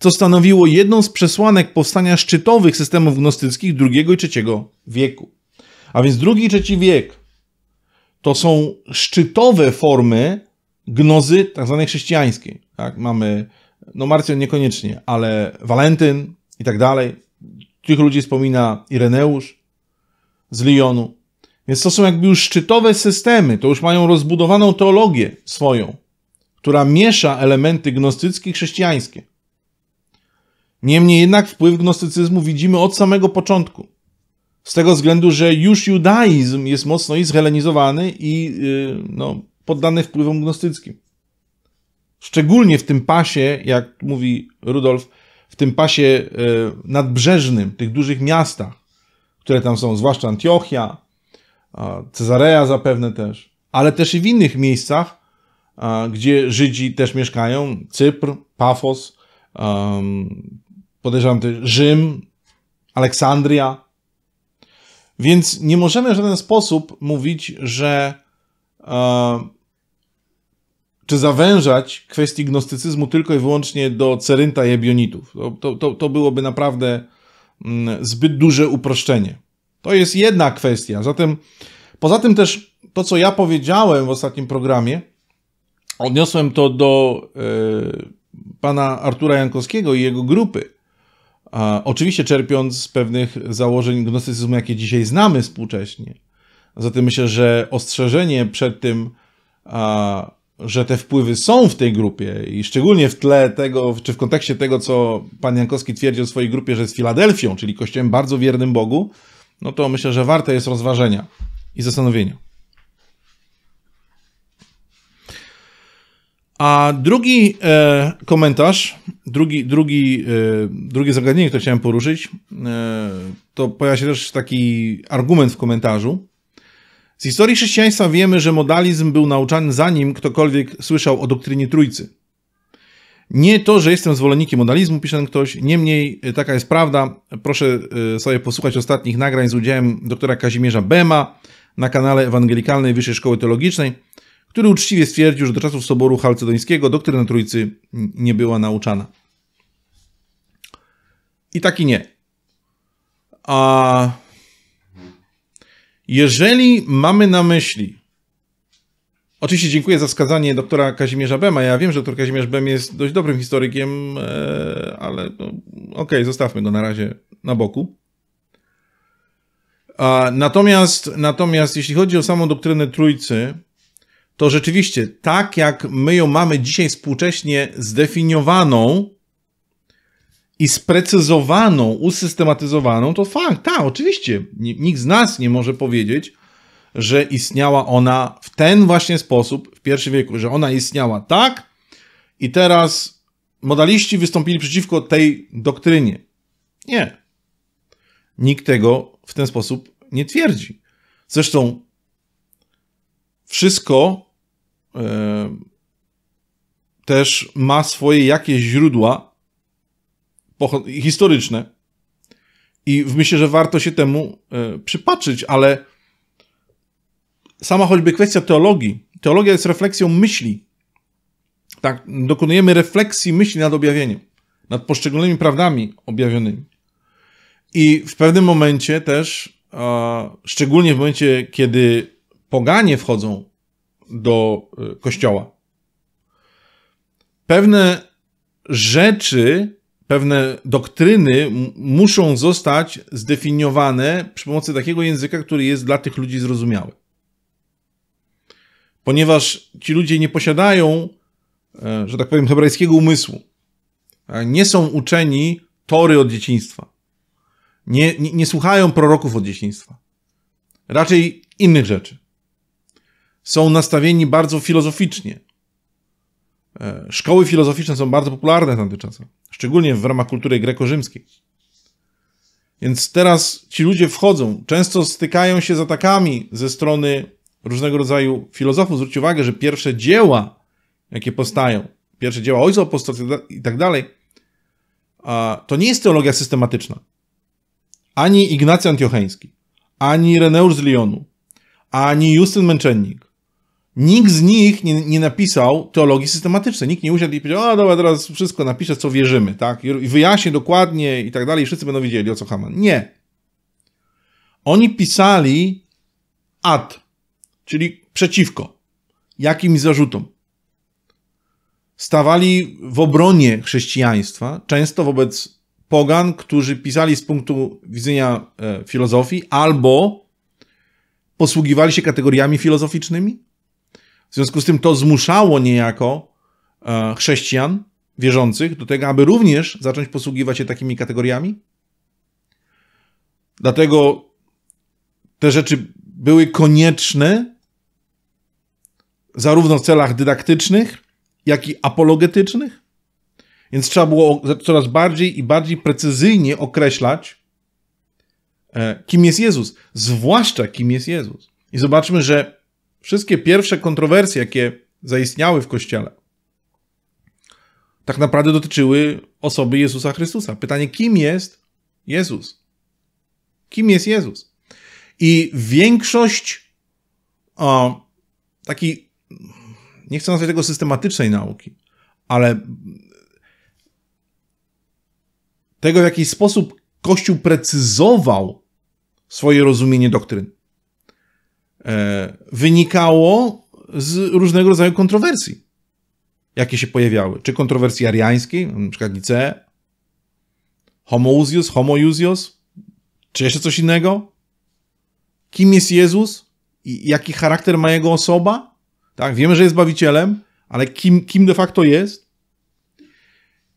co stanowiło jedną z przesłanek powstania szczytowych systemów gnostyckich II i III wieku. A więc drugi i trzeci wiek to są szczytowe formy gnozy tak zwanej chrześcijańskiej. Tak? Mamy, no Marcjon niekoniecznie, ale Walentyn i tak dalej. Tych ludzi wspomina Ireneusz z Lyonu. Więc to są jakby już szczytowe systemy, to już mają rozbudowaną teologię swoją, która miesza elementy gnostyckie i chrześcijańskie. Niemniej jednak wpływ gnostycyzmu widzimy od samego początku. Z tego względu, że już judaizm jest mocno izraelenizowany i y, no, poddany wpływom gnostyckim. Szczególnie w tym pasie, jak mówi Rudolf, w tym pasie y, nadbrzeżnym, tych dużych miastach, które tam są, zwłaszcza Antiochia, Cezarea zapewne też, ale też i w innych miejscach, gdzie Żydzi też mieszkają, Cypr, Pafos, podejrzewam też Rzym, Aleksandria, więc nie możemy w żaden sposób mówić, że e, czy zawężać kwestii gnostycyzmu tylko i wyłącznie do Cerynta i Ebionitów. To, to, to byłoby naprawdę mm, zbyt duże uproszczenie. To jest jedna kwestia. Zatem, poza tym też to, co ja powiedziałem w ostatnim programie, odniosłem to do e, pana Artura Jankowskiego i jego grupy oczywiście czerpiąc z pewnych założeń gnostycyzmu, jakie dzisiaj znamy współcześnie. Zatem myślę, że ostrzeżenie przed tym, że te wpływy są w tej grupie i szczególnie w tle tego, czy w kontekście tego, co pan Jankowski twierdzi o swojej grupie, że jest Filadelfią, czyli kościołem bardzo wiernym Bogu, no to myślę, że warte jest rozważenia i zastanowienia. A drugi e, komentarz, drugi, drugi, e, drugie zagadnienie, które chciałem poruszyć, e, to pojawia się też taki argument w komentarzu. Z historii chrześcijaństwa wiemy, że modalizm był nauczany zanim ktokolwiek słyszał o doktrynie Trójcy. Nie to, że jestem zwolennikiem modalizmu, pisze ten ktoś, niemniej e, taka jest prawda. Proszę e, sobie posłuchać ostatnich nagrań z udziałem doktora Kazimierza Bema na kanale Ewangelikalnej Wyższej Szkoły Teologicznej który uczciwie stwierdził, że do czasów Soboru Chalcedońskiego doktryna Trójcy nie była nauczana. I taki nie. A jeżeli mamy na myśli, oczywiście dziękuję za wskazanie doktora Kazimierza Bema, ja wiem, że doktor Kazimierz Bem jest dość dobrym historykiem, e, ale no, okej, okay, zostawmy go na razie na boku. Natomiast, natomiast jeśli chodzi o samą doktrynę Trójcy, to rzeczywiście tak jak my ją mamy dzisiaj współcześnie zdefiniowaną i sprecyzowaną, usystematyzowaną, to fakt, tak, oczywiście. Nikt z nas nie może powiedzieć, że istniała ona w ten właśnie sposób w pierwszym wieku, że ona istniała tak i teraz modaliści wystąpili przeciwko tej doktrynie. Nie. Nikt tego w ten sposób nie twierdzi. Zresztą wszystko E, też ma swoje jakieś źródła historyczne. I myślę, że warto się temu e, przypatrzyć, ale sama choćby kwestia teologii. Teologia jest refleksją myśli. Tak, dokonujemy refleksji myśli nad objawieniem, nad poszczególnymi prawdami objawionymi. I w pewnym momencie też, szczególnie w momencie, kiedy poganie wchodzą do y, kościoła. Pewne rzeczy, pewne doktryny muszą zostać zdefiniowane przy pomocy takiego języka, który jest dla tych ludzi zrozumiały. Ponieważ ci ludzie nie posiadają, e, że tak powiem, hebrajskiego umysłu. Nie są uczeni tory od dzieciństwa. Nie, nie, nie słuchają proroków od dzieciństwa. Raczej innych rzeczy są nastawieni bardzo filozoficznie. E, szkoły filozoficzne są bardzo popularne w tamtych czasach, szczególnie w ramach kultury greko-rzymskiej. Więc teraz ci ludzie wchodzą, często stykają się z atakami ze strony różnego rodzaju filozofów. Zwróćcie uwagę, że pierwsze dzieła, jakie powstają, pierwsze dzieła ojców apostolskich i tak dalej, to nie jest teologia systematyczna. Ani Ignacy Antiocheński, ani Reneusz z Lyonu, ani Justyn Męczennik, Nikt z nich nie, nie, napisał teologii systematycznej. Nikt nie usiadł i powiedział, o, dobra, teraz wszystko napiszę, co wierzymy, tak? I wyjaśnię dokładnie i tak dalej, i wszyscy będą wiedzieli, o co Haman. Nie. Oni pisali ad, czyli przeciwko jakimś zarzutom. Stawali w obronie chrześcijaństwa, często wobec pogan, którzy pisali z punktu widzenia e, filozofii albo posługiwali się kategoriami filozoficznymi, w związku z tym to zmuszało niejako e, chrześcijan wierzących do tego, aby również zacząć posługiwać się takimi kategoriami. Dlatego te rzeczy były konieczne zarówno w celach dydaktycznych, jak i apologetycznych. Więc trzeba było coraz bardziej i bardziej precyzyjnie określać, e, kim jest Jezus, zwłaszcza kim jest Jezus. I zobaczmy, że wszystkie pierwsze kontrowersje, jakie zaistniały w Kościele, tak naprawdę dotyczyły osoby Jezusa Chrystusa. Pytanie, kim jest Jezus? Kim jest Jezus? I większość o, taki, nie chcę nazwać tego systematycznej nauki, ale tego, w jaki sposób Kościół precyzował swoje rozumienie doktryn. E, wynikało z różnego rodzaju kontrowersji, jakie się pojawiały. Czy kontrowersji ariańskiej, np. Nicee, homoousios, homoousios, czy jeszcze coś innego? Kim jest Jezus? I jaki charakter ma jego osoba? Tak, wiemy, że jest Bawicielem, ale kim, kim de facto jest?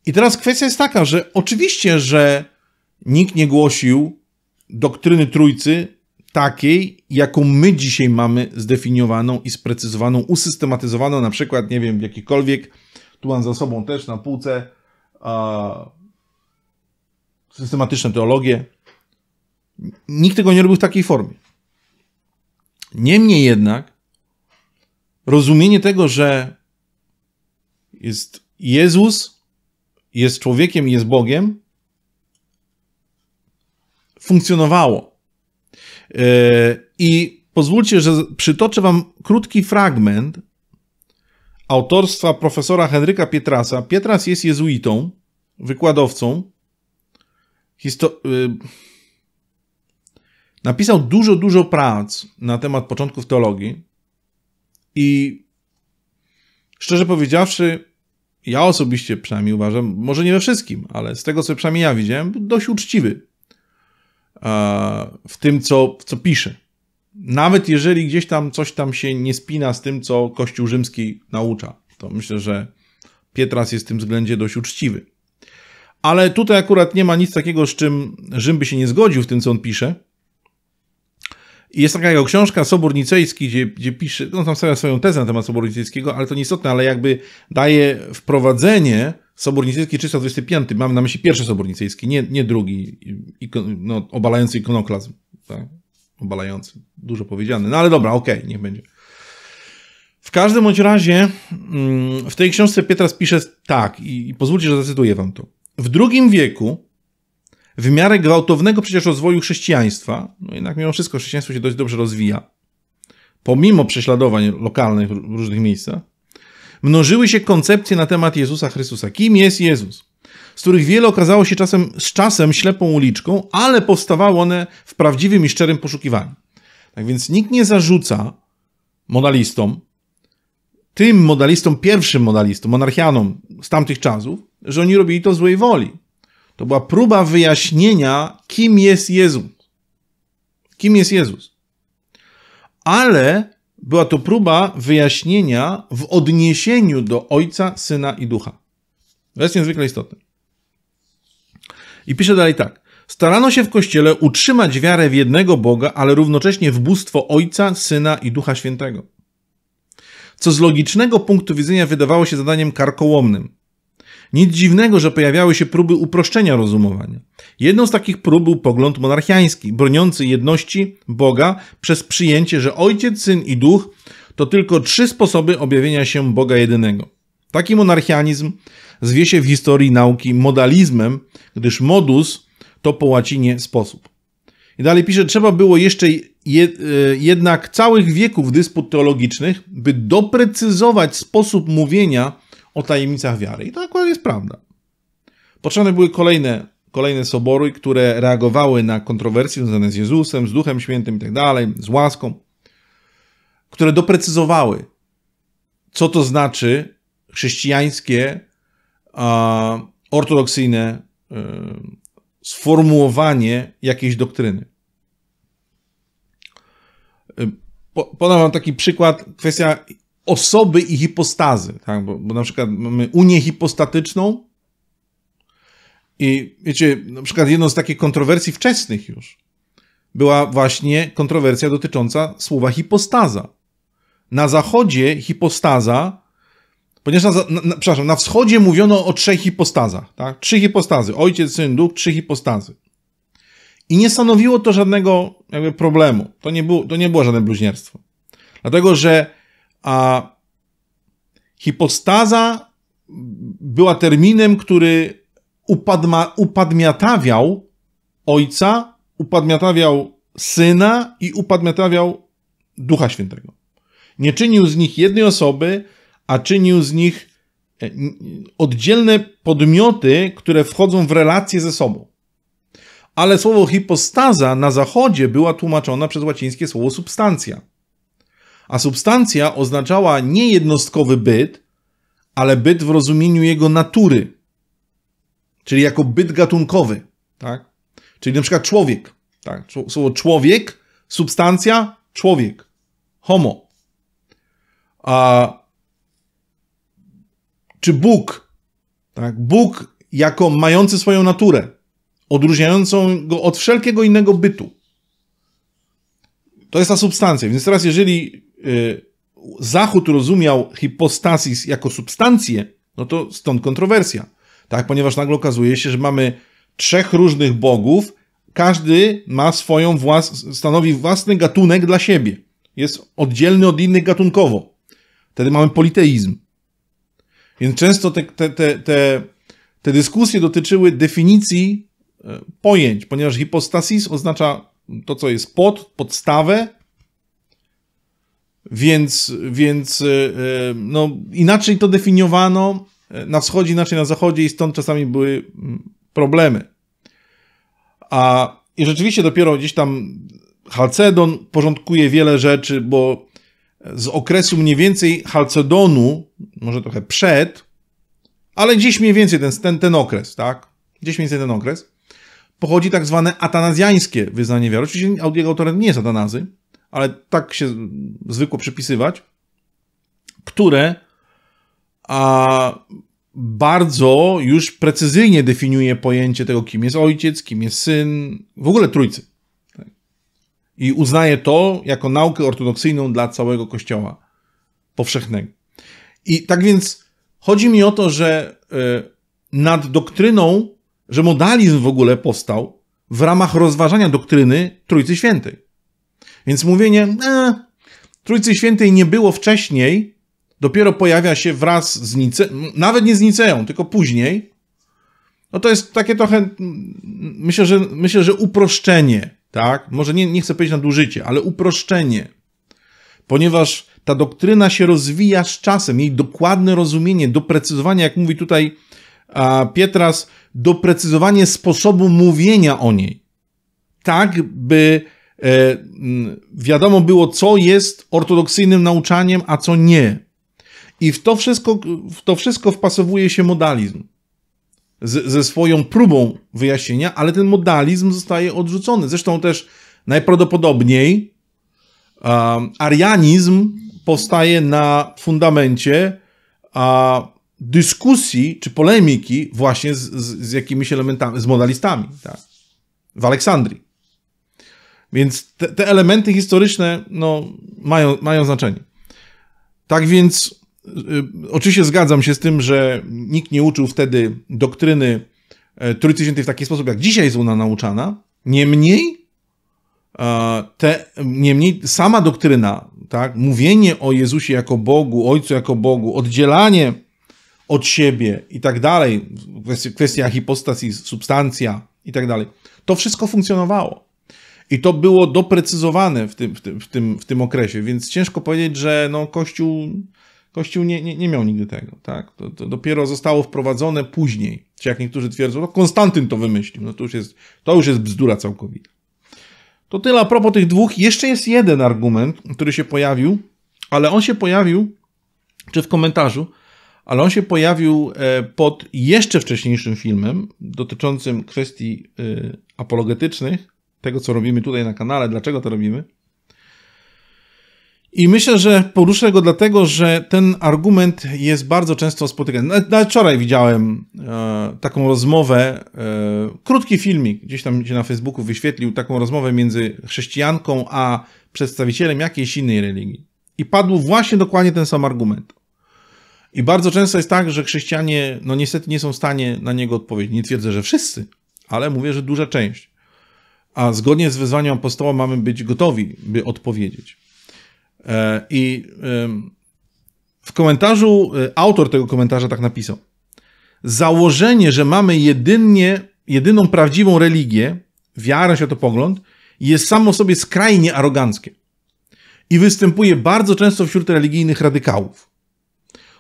I teraz kwestia jest taka, że oczywiście, że nikt nie głosił doktryny Trójcy takiej, jaką my dzisiaj mamy zdefiniowaną i sprecyzowaną, usystematyzowaną, na przykład, nie wiem, w jakikolwiek, tu mam za sobą też na półce a, systematyczne teologie. Nikt tego nie robił w takiej formie. Niemniej jednak, rozumienie tego, że jest Jezus, jest człowiekiem i jest Bogiem, funkcjonowało i pozwólcie, że przytoczę Wam krótki fragment autorstwa profesora Henryka Pietrasa. Pietras jest jezuitą, wykładowcą. Histo y, napisał dużo, dużo prac na temat początków teologii i szczerze powiedziawszy, ja osobiście przynajmniej uważam, może nie we wszystkim, ale z tego co przynajmniej ja widziałem, dość uczciwy E, w tym, co, co pisze. Nawet jeżeli gdzieś tam coś tam się nie spina z tym, co Kościół Rzymski naucza, to myślę, że Pietras jest w tym względzie dość uczciwy. Ale tutaj akurat nie ma nic takiego, z czym Rzym by się nie zgodził w tym, co on pisze. Jest taka jego książka Sobór Nicejski, gdzie, gdzie pisze, no tam stawia swoją tezę na temat Soboru Nicejskiego, ale to nieistotne, ale jakby daje wprowadzenie Sobór Nicejski 325, mam na myśli pierwszy Sobór Nicejski, nie, nie drugi, ikon, no, obalający ikonoklazm. Tak? Obalający, dużo powiedziane, no ale dobra, okej, okay, niech będzie. W każdym bądź razie mm, w tej książce Pietras pisze tak, i, i pozwólcie, że zacytuję wam to. W drugim wieku, w miarę gwałtownego przecież rozwoju chrześcijaństwa, no jednak mimo wszystko chrześcijaństwo się dość dobrze rozwija, pomimo prześladowań lokalnych w różnych miejscach, mnożyły się koncepcje na temat Jezusa Chrystusa. Kim jest Jezus? Z których wiele okazało się czasem, z czasem ślepą uliczką, ale powstawały one w prawdziwym i szczerym poszukiwaniu. Tak więc nikt nie zarzuca modalistom, tym modalistom, pierwszym modalistom, monarchianom z tamtych czasów, że oni robili to złej woli. To była próba wyjaśnienia, kim jest Jezus. Kim jest Jezus. Ale była to próba wyjaśnienia w odniesieniu do Ojca, Syna i Ducha. To jest niezwykle istotne. I pisze dalej tak. Starano się w Kościele utrzymać wiarę w jednego Boga, ale równocześnie w bóstwo Ojca, Syna i Ducha Świętego. Co z logicznego punktu widzenia wydawało się zadaniem karkołomnym. Nic dziwnego, że pojawiały się próby uproszczenia rozumowania. Jedną z takich prób był pogląd monarchiański, broniący jedności Boga przez przyjęcie, że Ojciec, Syn i Duch to tylko trzy sposoby objawienia się Boga jedynego. Taki monarchianizm zwie się w historii nauki modalizmem, gdyż modus to po łacinie sposób. I dalej pisze, trzeba było jeszcze je, e, jednak całych wieków dysput teologicznych, by doprecyzować sposób mówienia o tajemnicach wiary. I to akurat jest prawda. Potrzebne były kolejne, kolejne sobory, które reagowały na kontrowersje związane z Jezusem, z Duchem Świętym i tak dalej, z łaską, które doprecyzowały, co to znaczy chrześcijańskie, a, ortodoksyjne y, sformułowanie jakiejś doktryny. E, podam Wam taki przykład, kwestia osoby i hipostazy, tak? bo, bo na przykład mamy unię hipostatyczną i wiecie, na przykład jedną z takich kontrowersji wczesnych już była właśnie kontrowersja dotycząca słowa hipostaza. Na zachodzie hipostaza, ponieważ na, na, przepraszam, na wschodzie mówiono o trzech hipostazach, tak? Trzy hipostazy, ojciec, syn, duch, trzy hipostazy. I nie stanowiło to żadnego jakby problemu. To nie, było, to nie było żadne bluźnierstwo. Dlatego, że a hipostaza była terminem, który upadma, upadmiatawiał ojca, upadmiatawiał syna i upadmiatawiał Ducha Świętego. Nie czynił z nich jednej osoby, a czynił z nich e, oddzielne podmioty, które wchodzą w relacje ze sobą. Ale słowo hipostaza na zachodzie była tłumaczona przez łacińskie słowo substancja a substancja oznaczała nie jednostkowy byt, ale byt w rozumieniu jego natury, czyli jako byt gatunkowy, tak? czyli na przykład człowiek. Tak? Słowo człowiek, substancja, człowiek, homo. A czy Bóg, tak? Bóg jako mający swoją naturę, odróżniającą go od wszelkiego innego bytu. To jest ta substancja. Więc teraz, jeżeli Y, Zachód rozumiał hipostasis jako substancję, no to stąd kontrowersja. Tak, ponieważ nagle okazuje się, że mamy trzech różnych bogów, każdy ma swoją włas stanowi własny gatunek dla siebie. Jest oddzielny od innych gatunkowo. Wtedy mamy politeizm. Więc często te, te, te, te, te dyskusje dotyczyły definicji e, pojęć, ponieważ hipostasis oznacza to, co jest pod, podstawę, więc, więc e, e, no, inaczej to definiowano e, na wschodzie, inaczej na zachodzie i stąd czasami były mm, problemy. A i rzeczywiście dopiero gdzieś tam Halcedon porządkuje wiele rzeczy, bo z okresu mniej więcej Halcedonu, może trochę przed, ale gdzieś mniej więcej ten, ten, ten okres, tak? Gdzieś mniej więcej ten okres, pochodzi tak zwane atanazjańskie wyznanie wiary. Oczywiście autorem nie jest Atanazy, ale tak się zwykło przypisywać, które a bardzo już precyzyjnie definiuje pojęcie tego, kim jest ojciec, kim jest syn, w ogóle trójcy. I uznaje to jako naukę ortodoksyjną dla całego kościoła powszechnego. I tak więc chodzi mi o to, że y, nad doktryną, że modalizm w ogóle powstał w ramach rozważania doktryny Trójcy Świętej. Więc mówienie, e, Trójcy Świętej nie było wcześniej, dopiero pojawia się wraz z Nice, nawet nie z Niceą, tylko później, no to jest takie trochę, myślę, że, myślę, że uproszczenie, tak? Może nie, nie chcę powiedzieć nadużycie, ale uproszczenie. Ponieważ ta doktryna się rozwija z czasem, jej dokładne rozumienie, doprecyzowanie, jak mówi tutaj a, Pietras, doprecyzowanie sposobu mówienia o niej. Tak, by E, wiadomo było, co jest ortodoksyjnym nauczaniem, a co nie. I w to wszystko, w to wszystko wpasowuje się modalizm. Z, ze swoją próbą wyjaśnienia, ale ten modalizm zostaje odrzucony. Zresztą też najprawdopodobniej um, arianizm powstaje na fundamencie a, dyskusji czy polemiki właśnie z, z, z jakimiś elementami, z modalistami tak? w Aleksandrii. Więc te, te elementy historyczne no, mają, mają znaczenie. Tak więc y, oczywiście zgadzam się z tym, że nikt nie uczył wtedy doktryny e, Trójcy Świętej w taki sposób, jak dzisiaj jest ona nauczana. Niemniej, e, te, niemniej sama doktryna, tak, mówienie o Jezusie jako Bogu, Ojcu jako Bogu, oddzielanie od siebie i tak dalej, kwestia hipostazji, substancja i tak dalej, to wszystko funkcjonowało. I to było doprecyzowane w tym, w tym, w tym, w tym okresie, więc ciężko powiedzieć, że no, Kościół, Kościół nie, nie, nie miał nigdy tego. Tak? To, to dopiero zostało wprowadzone później. Czy jak niektórzy twierdzą, no Konstantyn to wymyślił. No to już jest, to już jest bzdura całkowita. To tyle a propos tych dwóch. Jeszcze jest jeden argument, który się pojawił, ale on się pojawił, czy w komentarzu, ale on się pojawił e, pod jeszcze wcześniejszym filmem dotyczącym kwestii e, apologetycznych, tego, co robimy tutaj na kanale, dlaczego to robimy. I myślę, że poruszę go dlatego, że ten argument jest bardzo często spotykany. Nawet, nawet wczoraj widziałem e, taką rozmowę, e, krótki filmik, gdzieś tam się na Facebooku wyświetlił, taką rozmowę między chrześcijanką a przedstawicielem jakiejś innej religii. I padł właśnie dokładnie ten sam argument. I bardzo często jest tak, że chrześcijanie, no niestety nie są w stanie na niego odpowiedzieć. Nie twierdzę, że wszyscy, ale mówię, że duża część a zgodnie z wyzwaniem apostoła mamy być gotowi, by odpowiedzieć. E, I w komentarzu, e, autor tego komentarza tak napisał. Założenie, że mamy jedynie, jedyną prawdziwą religię, wiarę, światopogląd, jest samo sobie skrajnie aroganckie i występuje bardzo często wśród religijnych radykałów.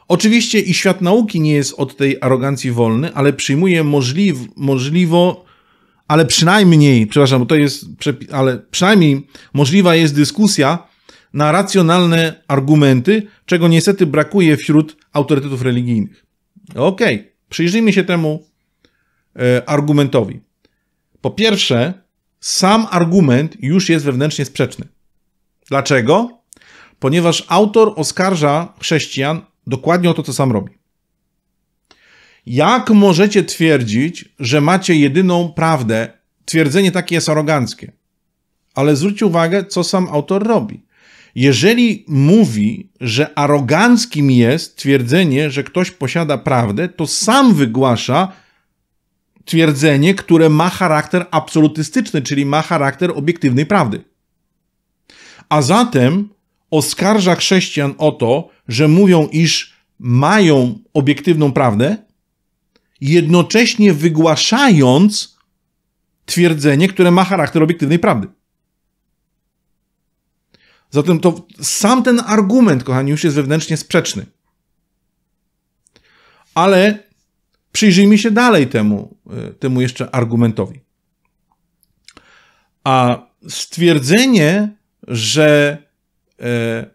Oczywiście i świat nauki nie jest od tej arogancji wolny, ale przyjmuje możliw, możliwo ale przynajmniej, przepraszam, bo to jest, ale przynajmniej możliwa jest dyskusja na racjonalne argumenty, czego niestety brakuje wśród autorytetów religijnych. Okej, okay. przyjrzyjmy się temu e, argumentowi. Po pierwsze, sam argument już jest wewnętrznie sprzeczny. Dlaczego? Ponieważ autor oskarża chrześcijan dokładnie o to, co sam robi. Jak możecie twierdzić, że macie jedyną prawdę? Twierdzenie takie jest aroganckie. Ale zwróćcie uwagę, co sam autor robi. Jeżeli mówi, że aroganckim jest twierdzenie, że ktoś posiada prawdę, to sam wygłasza twierdzenie, które ma charakter absolutystyczny, czyli ma charakter obiektywnej prawdy. A zatem oskarża chrześcijan o to, że mówią, iż mają obiektywną prawdę, jednocześnie wygłaszając twierdzenie, które ma charakter obiektywnej prawdy. Zatem to sam ten argument, kochani, już jest wewnętrznie sprzeczny. Ale przyjrzyjmy się dalej temu, y, temu jeszcze argumentowi. A stwierdzenie, że e,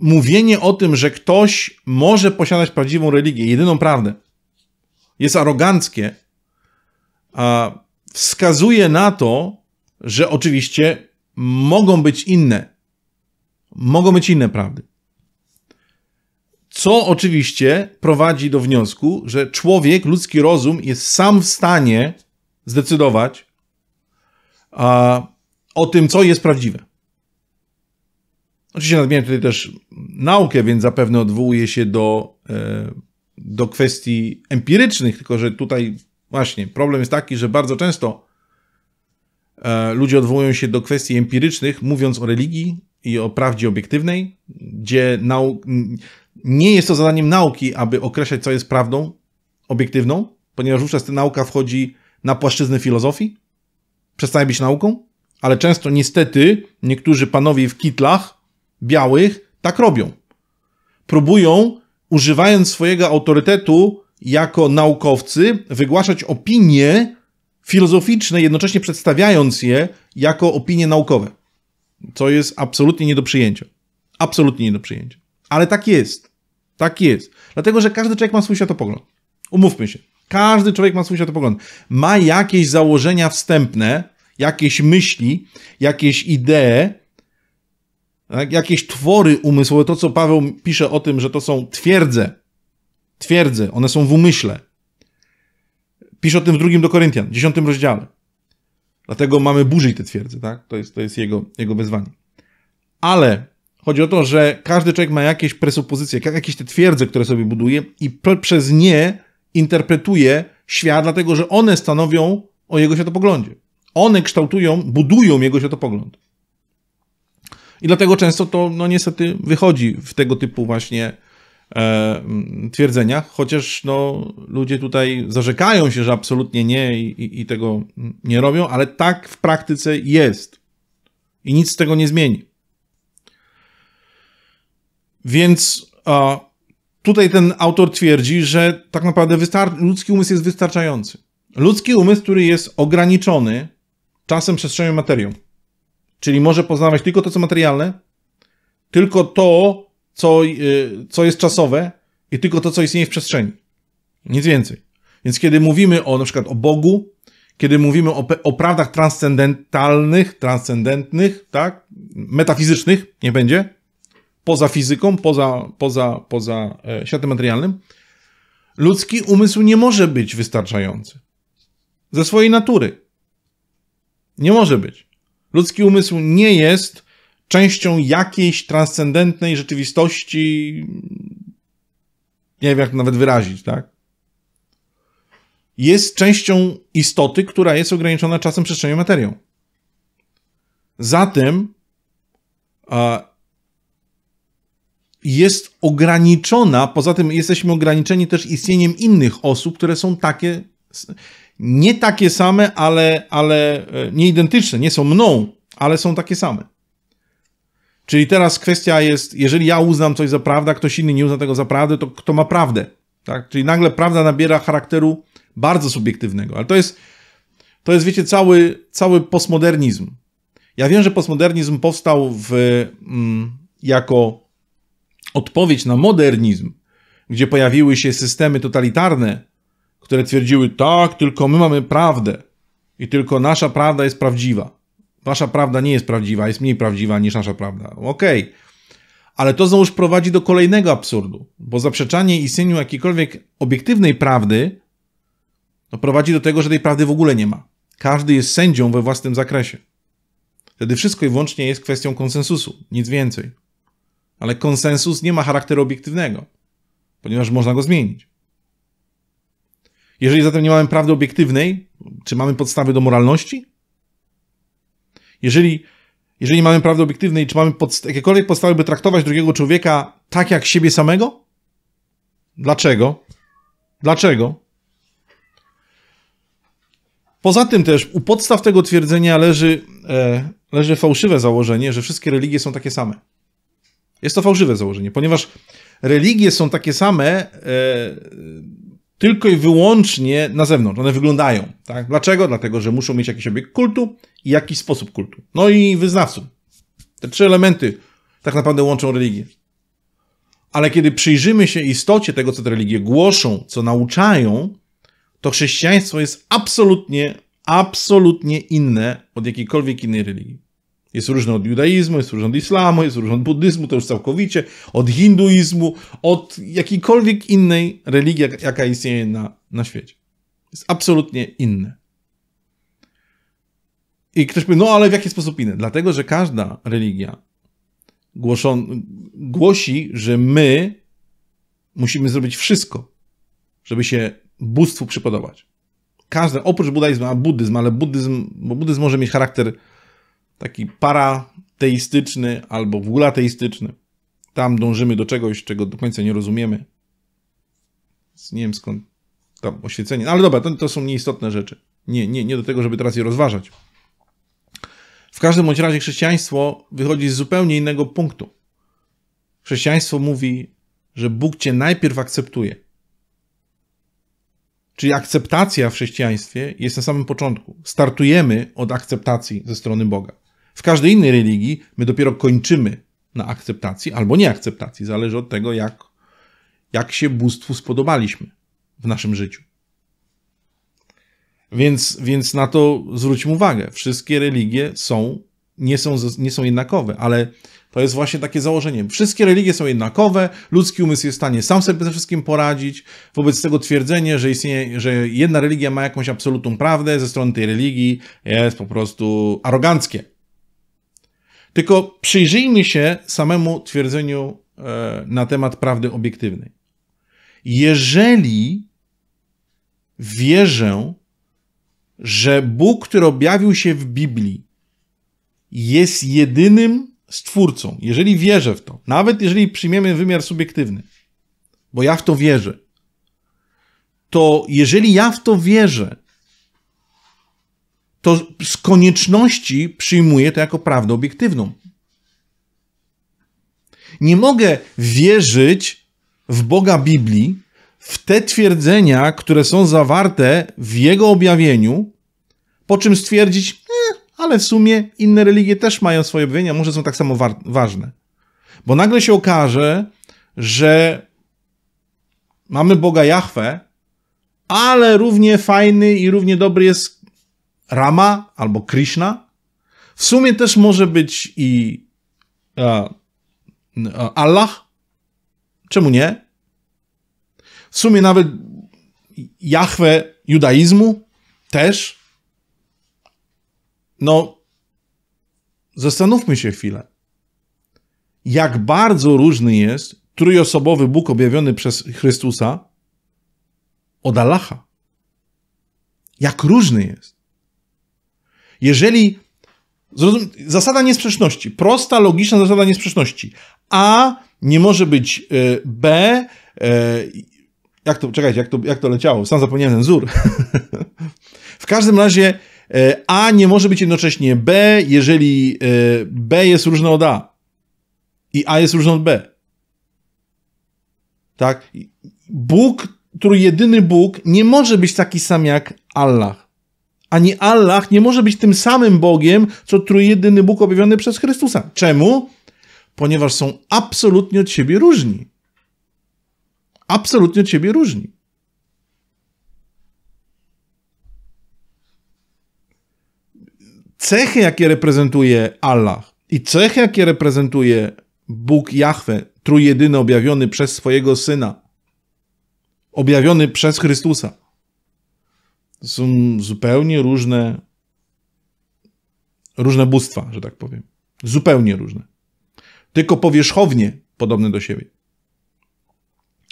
mówienie o tym, że ktoś może posiadać prawdziwą religię, jedyną prawdę, jest aroganckie, a wskazuje na to, że oczywiście mogą być inne. Mogą być inne prawdy. Co oczywiście prowadzi do wniosku, że człowiek, ludzki rozum jest sam w stanie zdecydować a, o tym, co jest prawdziwe. Oczywiście nadmieniam tutaj też naukę, więc zapewne odwołuje się do, e, do kwestii empirycznych, tylko że tutaj właśnie problem jest taki, że bardzo często e, ludzie odwołują się do kwestii empirycznych, mówiąc o religii i o prawdzie obiektywnej, gdzie nau... nie jest to zadaniem nauki, aby określać, co jest prawdą obiektywną, ponieważ wówczas ta nauka wchodzi na płaszczyznę filozofii, przestaje być nauką, ale często niestety niektórzy panowie w kitlach białych tak robią. Próbują, używając swojego autorytetu jako naukowcy, wygłaszać opinie filozoficzne, jednocześnie przedstawiając je jako opinie naukowe. Co jest absolutnie nie do przyjęcia. Absolutnie nie do przyjęcia. Ale tak jest. Tak jest. Dlatego, że każdy człowiek ma swój światopogląd. Umówmy się. Każdy człowiek ma swój światopogląd. Ma jakieś założenia wstępne, jakieś myśli, jakieś idee, tak? jakieś twory umysłowe, to co Paweł pisze o tym, że to są twierdze, twierdze, one są w umyśle. Pisze o tym w drugim do Koryntian, dziesiątym rozdziale. Dlatego mamy burzyć te twierdze, tak? To jest, to jest jego, jego wezwanie. Ale chodzi o to, że każdy człowiek ma jakieś presupozycje, jakieś te twierdze, które sobie buduje i przez nie interpretuje świat, dlatego że one stanowią o jego światopoglądzie. One kształtują, budują jego światopogląd. I dlatego często to no, niestety wychodzi w tego typu właśnie e, mm, twierdzeniach, chociaż no, ludzie tutaj zarzekają się, że absolutnie nie i, i tego nie robią, ale tak w praktyce jest. I nic z tego nie zmieni. Więc a, tutaj ten autor twierdzi, że tak naprawdę ludzki umysł jest wystarczający. Ludzki umysł, który jest ograniczony czasem, przestrzenią, materią. Czyli może poznawać tylko to, co materialne, tylko to, co, y, co jest czasowe i tylko to, co istnieje w przestrzeni. Nic więcej. Więc kiedy mówimy o na przykład o Bogu, kiedy mówimy o, o prawdach transcendentalnych, transcendentnych, tak, metafizycznych, nie będzie, poza fizyką, poza, poza, poza e, światem materialnym, ludzki umysł nie może być wystarczający. Ze swojej natury. Nie może być. Ludzki umysł nie jest częścią jakiejś transcendentnej rzeczywistości. Nie wiem, jak to nawet wyrazić, tak? Jest częścią istoty, która jest ograniczona czasem, przestrzenią, materią. Zatem e, jest ograniczona, poza tym jesteśmy ograniczeni też istnieniem innych osób, które są takie nie takie same, ale, ale e, nie identyczne, nie są mną, ale są takie same. Czyli teraz kwestia jest, jeżeli ja uznam coś za prawdę, ktoś inny nie uzna tego za prawdę, to kto ma prawdę? Tak? Czyli nagle prawda nabiera charakteru bardzo subiektywnego. Ale to jest, to jest wiecie, cały, cały postmodernizm. Ja wiem, że postmodernizm powstał w, mm, jako odpowiedź na modernizm, gdzie pojawiły się systemy totalitarne, które twierdziły, tak, tylko my mamy prawdę i tylko nasza prawda jest prawdziwa. Wasza prawda nie jest prawdziwa, jest mniej prawdziwa niż nasza prawda. Okej. Okay. Ale to znowuż prowadzi do kolejnego absurdu, bo zaprzeczanie istnieniu jakiejkolwiek obiektywnej prawdy no, prowadzi do tego, że tej prawdy w ogóle nie ma. Każdy jest sędzią we własnym zakresie. Wtedy wszystko i wyłącznie jest kwestią konsensusu, nic więcej. Ale konsensus nie ma charakteru obiektywnego, ponieważ można go zmienić. Jeżeli zatem nie mamy prawdy obiektywnej, czy mamy podstawy do moralności? Jeżeli, jeżeli mamy prawdę obiektywnej, czy mamy podst- jakiekolwiek podstawy, by traktować drugiego człowieka tak jak siebie samego? Dlaczego? Dlaczego? Poza tym też u podstaw tego twierdzenia leży, e, leży fałszywe założenie, że wszystkie religie są takie same. Jest to fałszywe założenie, ponieważ religie są takie same, e, tylko i wyłącznie na zewnątrz. One wyglądają. Tak? Dlaczego? Dlatego, że muszą mieć jakiś obiekt kultu i jakiś sposób kultu. No i wyznawców. Te trzy elementy tak naprawdę łączą religię. Ale kiedy przyjrzymy się istocie tego, co te religie głoszą, co nauczają, to chrześcijaństwo jest absolutnie, absolutnie inne od jakiejkolwiek innej religii. Jest różne od judaizmu, jest różne od islamu, jest różne od buddyzmu, to już całkowicie, od hinduizmu, od jakiejkolwiek innej religii, jaka istnieje na, na świecie. Jest absolutnie inne. I ktoś powie, no ale w jaki sposób inne? Dlatego, że każda religia głoszon, głosi, że my musimy zrobić wszystko, żeby się bóstwu przypodobać. Każda oprócz buddyzmu, a buddyzm, ale buddyzm, bo buddyzm może mieć charakter taki parateistyczny albo w ogóle ateistyczny. Tam dążymy do czegoś, czego do końca nie rozumiemy. nie wiem skąd tam oświecenie. No ale dobra, to, to są nieistotne rzeczy. Nie, nie, nie do tego, żeby teraz je rozważać. W każdym bądź razie chrześcijaństwo wychodzi z zupełnie innego punktu. Chrześcijaństwo mówi, że Bóg cię najpierw akceptuje. Czyli akceptacja w chrześcijaństwie jest na samym początku. Startujemy od akceptacji ze strony Boga. W każdej innej religii my dopiero kończymy na akceptacji albo nieakceptacji. Zależy od tego, jak, jak się bóstwu spodobaliśmy w naszym życiu. Więc, więc na to zwróćmy uwagę. Wszystkie religie są, nie, są, nie są jednakowe, ale to jest właśnie takie założenie. Wszystkie religie są jednakowe, ludzki umysł jest w stanie sam sobie ze wszystkim poradzić. Wobec tego twierdzenie, że istnieje, że jedna religia ma jakąś absolutną prawdę ze strony tej religii jest po prostu aroganckie. Tylko przyjrzyjmy się samemu twierdzeniu e, na temat prawdy obiektywnej. Jeżeli wierzę, że Bóg, który objawił się w Biblii, jest jedynym stwórcą, jeżeli wierzę w to, nawet jeżeli przyjmiemy wymiar subiektywny, bo ja w to wierzę, to jeżeli ja w to wierzę, to z konieczności przyjmuję to jako prawdę obiektywną. Nie mogę wierzyć w Boga Biblii, w te twierdzenia, które są zawarte w jego objawieniu, po czym stwierdzić, eh, ale w sumie inne religie też mają swoje objawienia, może są tak samo wa- ważne. Bo nagle się okaże, że mamy Boga Jahwe, ale równie fajny i równie dobry jest Rama albo Krishna. W sumie też może być i e, e, Allah. Czemu nie? W sumie nawet Jahwe judaizmu też. No, zastanówmy się chwilę. Jak bardzo różny jest trójosobowy Bóg objawiony przez Chrystusa od Allaha. Jak różny jest. Jeżeli Zrozum... Zasada niesprzeczności. Prosta, logiczna zasada niesprzeczności. A nie może być y, B. Y, jak to, czekajcie, jak to, jak to leciało? Sam zapomniałem ten wzór. w każdym razie y, A nie może być jednocześnie B, jeżeli B jest różne od A. I A jest różne od B. Tak? Bóg, który jedyny Bóg, nie może być taki sam jak Allah ani Allah nie może być tym samym Bogiem, co trójjedyny Bóg objawiony przez Chrystusa. Czemu? Ponieważ są absolutnie od siebie różni. Absolutnie od siebie różni. Cechy, jakie reprezentuje Allah i cechy, jakie reprezentuje Bóg Jahwe, trójjedyny objawiony przez swojego Syna, objawiony przez Chrystusa, są zupełnie różne, różne bóstwa, że tak powiem. Zupełnie różne. Tylko powierzchownie podobne do siebie.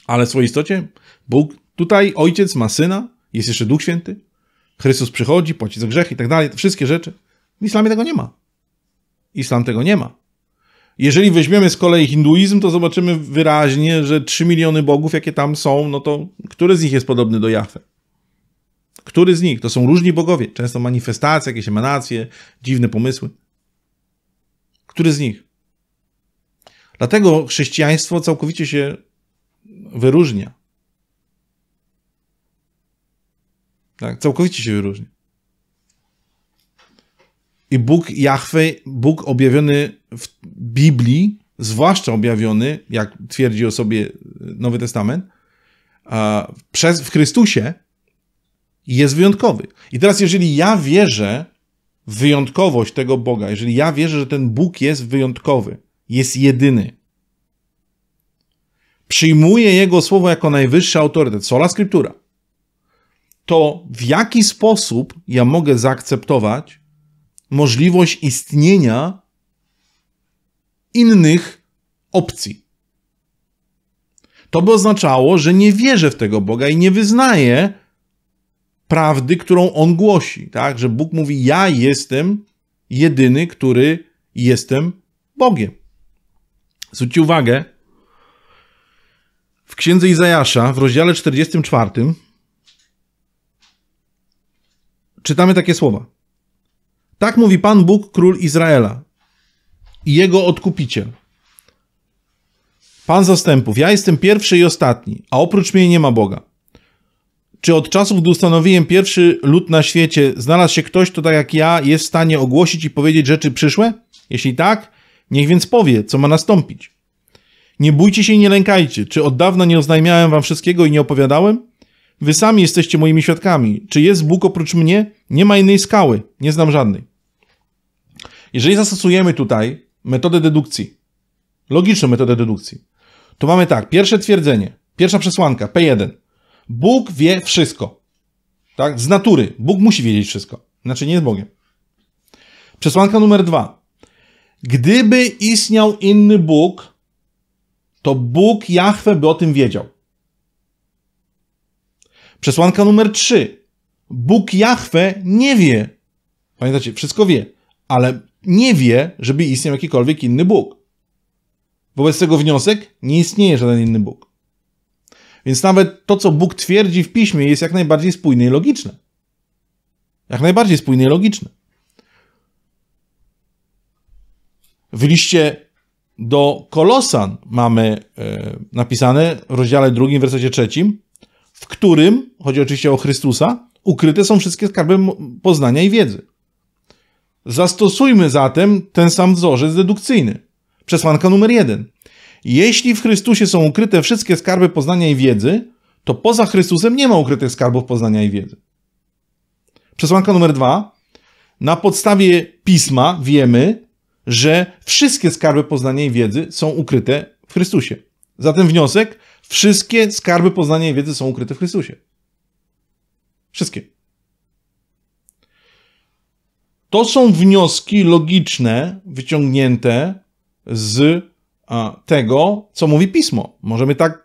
Ale w swojej istocie Bóg, tutaj ojciec ma syna, jest jeszcze Duch Święty, Chrystus przychodzi, płaci za grzech i tak dalej, wszystkie rzeczy. W islamie tego nie ma. Islam tego nie ma. Jeżeli weźmiemy z kolei hinduizm, to zobaczymy wyraźnie, że 3 miliony bogów, jakie tam są, no to który z nich jest podobny do Jahwe? Który z nich? To są różni bogowie, często manifestacje, jakieś emanacje, dziwne pomysły. Który z nich? Dlatego chrześcijaństwo całkowicie się wyróżnia. Tak, całkowicie się wyróżnia. I Bóg Jahwe, Bóg objawiony w Biblii, zwłaszcza objawiony, jak twierdzi o sobie Nowy Testament, przez, w Chrystusie, jest wyjątkowy. I teraz, jeżeli ja wierzę w wyjątkowość tego Boga, jeżeli ja wierzę, że ten Bóg jest wyjątkowy, jest jedyny, przyjmuję Jego słowo jako najwyższy autorytet, sola scriptura, to w jaki sposób ja mogę zaakceptować możliwość istnienia innych opcji? To by oznaczało, że nie wierzę w tego Boga i nie wyznaję prawdy, którą on głosi, tak? Że Bóg mówi: Ja jestem jedyny, który jestem Bogiem. Zwróćcie uwagę, w księdze Izajasza, w rozdziale 44, czytamy takie słowa. Tak mówi Pan Bóg, król Izraela i jego odkupiciel. Pan zastępów, ja jestem pierwszy i ostatni, a oprócz mnie nie ma Boga czy od czasów, gdy ustanowiłem pierwszy lud na świecie, znalazł się ktoś, kto tak jak ja jest w stanie ogłosić i powiedzieć rzeczy przyszłe? Jeśli tak, niech więc powie, co ma nastąpić. Nie bójcie się i nie lękajcie. Czy od dawna nie oznajmiałem wam wszystkiego i nie opowiadałem? Wy sami jesteście moimi świadkami. Czy jest Bóg oprócz mnie? Nie ma innej skały. Nie znam żadnej. Jeżeli zastosujemy tutaj metodę dedukcji, logiczną metodę dedukcji, to mamy tak, pierwsze twierdzenie, pierwsza przesłanka, P1. Bóg wie wszystko. Tak? Z natury. Bóg musi wiedzieć wszystko. Inaczej nie jest Bogiem. Przesłanka numer dwa. Gdyby istniał inny Bóg, to Bóg Jahwe by o tym wiedział. Przesłanka numer trzy. Bóg Jahwe nie wie. Pamiętacie, wszystko wie, ale nie wie, żeby istniał jakikolwiek inny Bóg. Wobec tego wniosek nie istnieje żaden inny Bóg. Więc nawet to, co Bóg twierdzi w piśmie, jest jak najbardziej spójne i logiczne. Jak najbardziej spójne i logiczne. W liście do Kolosan mamy e, napisane w rozdziale drugim, wersecie trzecim, w którym, chodzi oczywiście o Chrystusa, ukryte są wszystkie skarby poznania i wiedzy. Zastosujmy zatem ten sam wzorzec dedukcyjny. Przesłanka numer jeden. Jeśli w Chrystusie są ukryte wszystkie skarby poznania i wiedzy, to poza Chrystusem nie ma ukrytych skarbów poznania i wiedzy. Przesłanka numer dwa. Na podstawie pisma wiemy, że wszystkie skarby poznania i wiedzy są ukryte w Chrystusie. Zatem wniosek: wszystkie skarby poznania i wiedzy są ukryte w Chrystusie. Wszystkie. To są wnioski logiczne wyciągnięte z tego, co mówi pismo. Możemy tak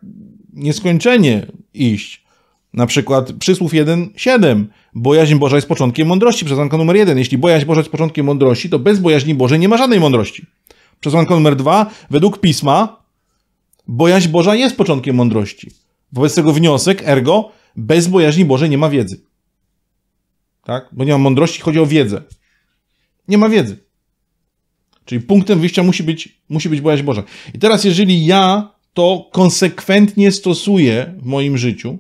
nieskończenie iść. Na przykład przysłów 1:7. Bojaźń Boża jest początkiem mądrości. Przesłanka numer 1. Jeśli bojaźń Boża jest początkiem mądrości, to bez bojaźni Bożej nie ma żadnej mądrości. Przesłanka numer 2. Według pisma bojaźń Boża jest początkiem mądrości. Wobec tego wniosek, ergo, bez bojaźni Bożej nie ma wiedzy. Tak? Bo nie ma mądrości, chodzi o wiedzę. Nie ma wiedzy. Czyli punktem wyjścia musi być, musi być bojaźń Boża. I teraz, jeżeli ja to konsekwentnie stosuję w moim życiu,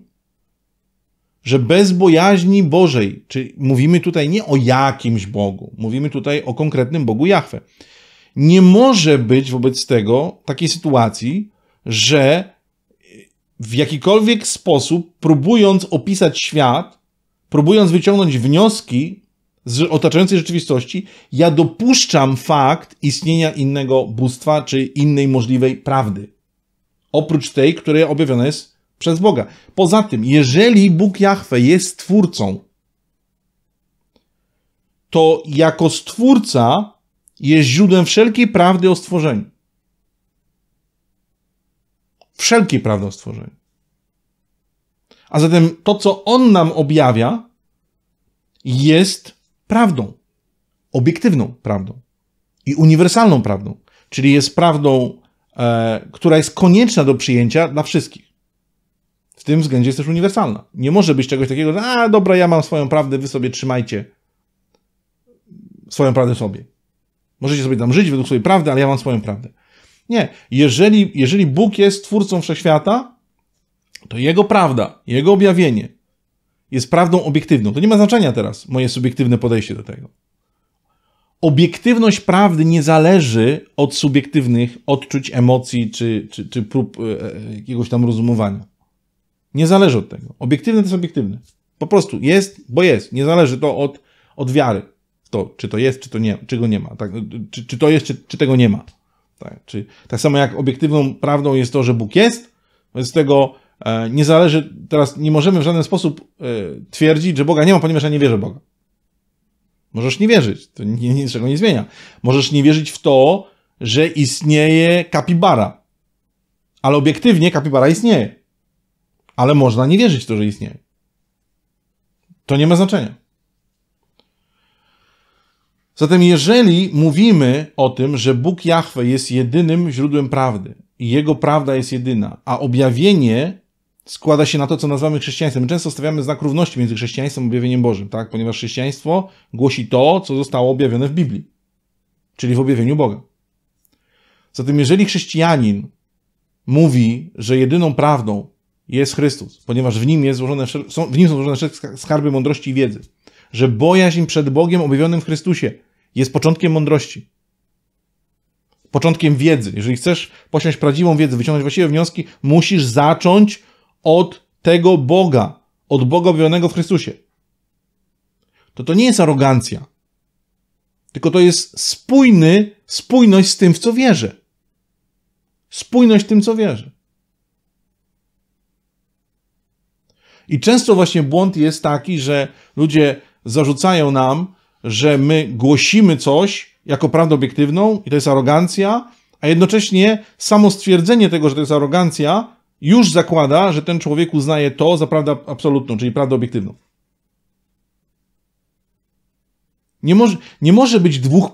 że bez bojaźni Bożej, czyli mówimy tutaj nie o jakimś Bogu, mówimy tutaj o konkretnym Bogu Jahwe. Nie może być wobec tego takiej sytuacji, że w jakikolwiek sposób, próbując opisać świat, próbując wyciągnąć wnioski z otaczającej rzeczywistości, ja dopuszczam fakt istnienia innego bóstwa czy innej możliwej prawdy. Oprócz tej, która objawiona jest przez Boga. Poza tym, jeżeli Bóg Jahwe jest stwórcą, to jako stwórca jest źródłem wszelkiej prawdy o stworzeniu. Wszelkiej prawdy o stworzeniu. A zatem to, co On nam objawia, jest prawdą. Obiektywną prawdą. I uniwersalną prawdą. Czyli jest prawdą, e, która jest konieczna do przyjęcia dla wszystkich. W tym względzie jest też uniwersalna. Nie może być czegoś takiego, że a dobra, ja mam swoją prawdę, wy sobie trzymajcie swoją prawdę sobie. Możecie sobie tam żyć według swojej prawdy, ale ja mam swoją prawdę. Nie. Jeżeli, jeżeli Bóg jest twórcą wszechświata, to Jego prawda, Jego objawienie jest prawdą obiektywną. To nie ma znaczenia teraz, moje subiektywne podejście do tego. Obiektywność prawdy nie zależy od subiektywnych odczuć, emocji czy, czy, czy prób e, e, jakiegoś tam rozumowania. Nie zależy od tego. Obiektywne to jest obiektywne. Po prostu jest, bo jest. Nie zależy to od, od wiary. To, czy to jest, czy to nie, czego nie ma. Tak? Czy, czy to jest, czy, czy tego nie ma. Tak? Czy, tak samo jak obiektywną prawdą jest to, że Bóg jest, Z tego E, nie zależy, teraz nie możemy w żaden sposób e, twierdzić, że Boga nie ma, ponieważ ja nie wierzę Boga. Możesz nie wierzyć, to niczego nie zmienia. Możesz nie wierzyć w to, że istnieje kapibara. Ale obiektywnie kapibara istnieje. Ale można nie wierzyć w to, że istnieje. To nie ma znaczenia. Zatem jeżeli mówimy o tym, że Bóg Jahwe jest jedynym źródłem prawdy i Jego prawda jest jedyna, a objawienie składa się na to, co nazywamy chrześcijaństwem. My często stawiamy znak równości między chrześcijaństwem a objawieniem Bożym, tak? ponieważ chrześcijaństwo głosi to, co zostało objawione w Biblii, czyli w objawieniu Boga. Zatem, jeżeli chrześcijanin mówi, że jedyną prawdą jest Chrystus, ponieważ w nim, jest złożone, są, w nim są złożone skarby mądrości i wiedzy, że bojaźń przed Bogiem objawionym w Chrystusie jest początkiem mądrości, początkiem wiedzy. Jeżeli chcesz posiąść prawdziwą wiedzę, wyciągnąć właściwe wnioski, musisz zacząć od tego Boga, od Boga objawionego w Chrystusie. To to nie jest arogancja, tylko to jest spójny, spójność z tym, w co wierzę. Spójność z tym, co wierzę. I często właśnie błąd jest taki, że ludzie zarzucają nam, że my głosimy coś jako prawdę obiektywną i to jest arogancja, a jednocześnie samo stwierdzenie tego, że to jest arogancja, już zakłada, że ten człowiek uznaje to za prawdę absolutną, czyli prawdę obiektywną. Nie może, nie może być dwóch.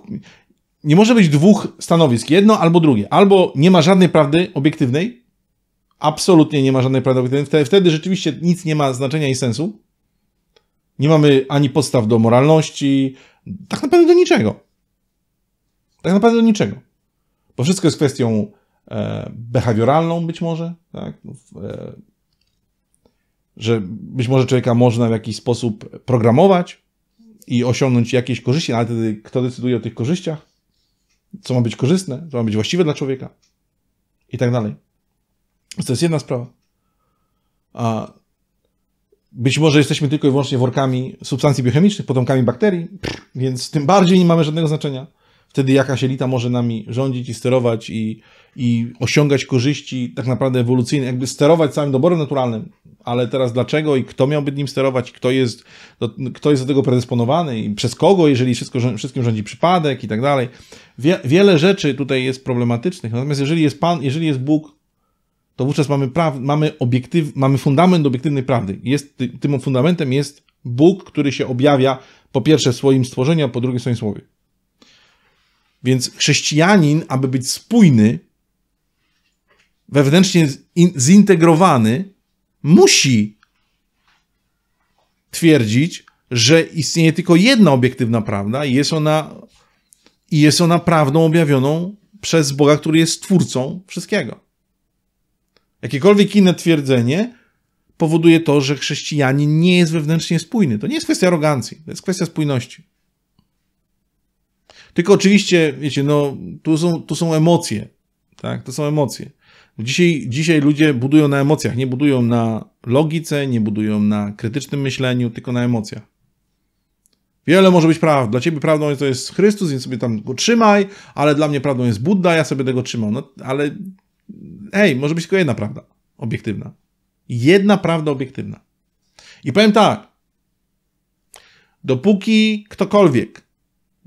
Nie może być dwóch stanowisk, jedno albo drugie. Albo nie ma żadnej prawdy obiektywnej, absolutnie nie ma żadnej prawdy obiektywnej, wtedy rzeczywiście nic nie ma znaczenia i sensu. Nie mamy ani podstaw do moralności, tak naprawdę do niczego. Tak naprawdę do niczego. Bo wszystko jest kwestią E, behawioralną być może, tak? No, e, że być może człowieka można w jakiś sposób programować i osiągnąć jakieś korzyści, ale wtedy kto decyduje o tych korzyściach, co ma być korzystne, co ma być właściwe dla człowieka i tak dalej. To jest jedna sprawa. A być może jesteśmy tylko i wyłącznie workami substancji biochemicznych, potomkami bakterii, więc tym bardziej nie mamy żadnego znaczenia wtedy jakaś elita może nami rządzić i sterować i, i osiągać korzyści tak naprawdę ewolucyjne, jakby sterować samym doborem naturalnym. Ale teraz dlaczego i kto miałby nim sterować, kto jest do, kto jest do tego predysponowany i przez kogo, jeżeli wszystko, wszystkim rządzi przypadek i tak dalej. Wie, wiele rzeczy tutaj jest problematycznych. Natomiast jeżeli jest Pan, jeżeli jest Bóg, to wówczas mamy, praw, mamy, obiektyw, mamy fundament obiektywnej prawdy. Jest, tym fundamentem jest Bóg, który się objawia po pierwsze w swoim stworzeniu, a po drugie w swoim słowie. Więc chrześcijanin, aby być spójny, wewnętrznie zintegrowany, musi twierdzić, że istnieje tylko jedna obiektywna prawda i jest ona, i jest ona prawdą objawioną przez Boga, który jest twórcą wszystkiego. Jakiekolwiek inne twierdzenie powoduje to, że chrześcijanin nie jest wewnętrznie spójny. To nie jest kwestia arogancji, to jest kwestia spójności. Tylko oczywiście, wiecie, no, tu są, tu są emocje, tak? To są emocje. Dzisiaj, dzisiaj ludzie budują na emocjach, nie budują na logice, nie budują na krytycznym myśleniu, tylko na emocjach. Wiele może być praw, Dla ciebie prawdą to jest Chrystus, więc sobie tam go trzymaj, ale dla mnie prawdą jest Buddha, ja sobie tego trzymam. No, ale hej, może być tylko jedna prawda obiektywna. Jedna prawda obiektywna. I powiem tak. Dopóki ktokolwiek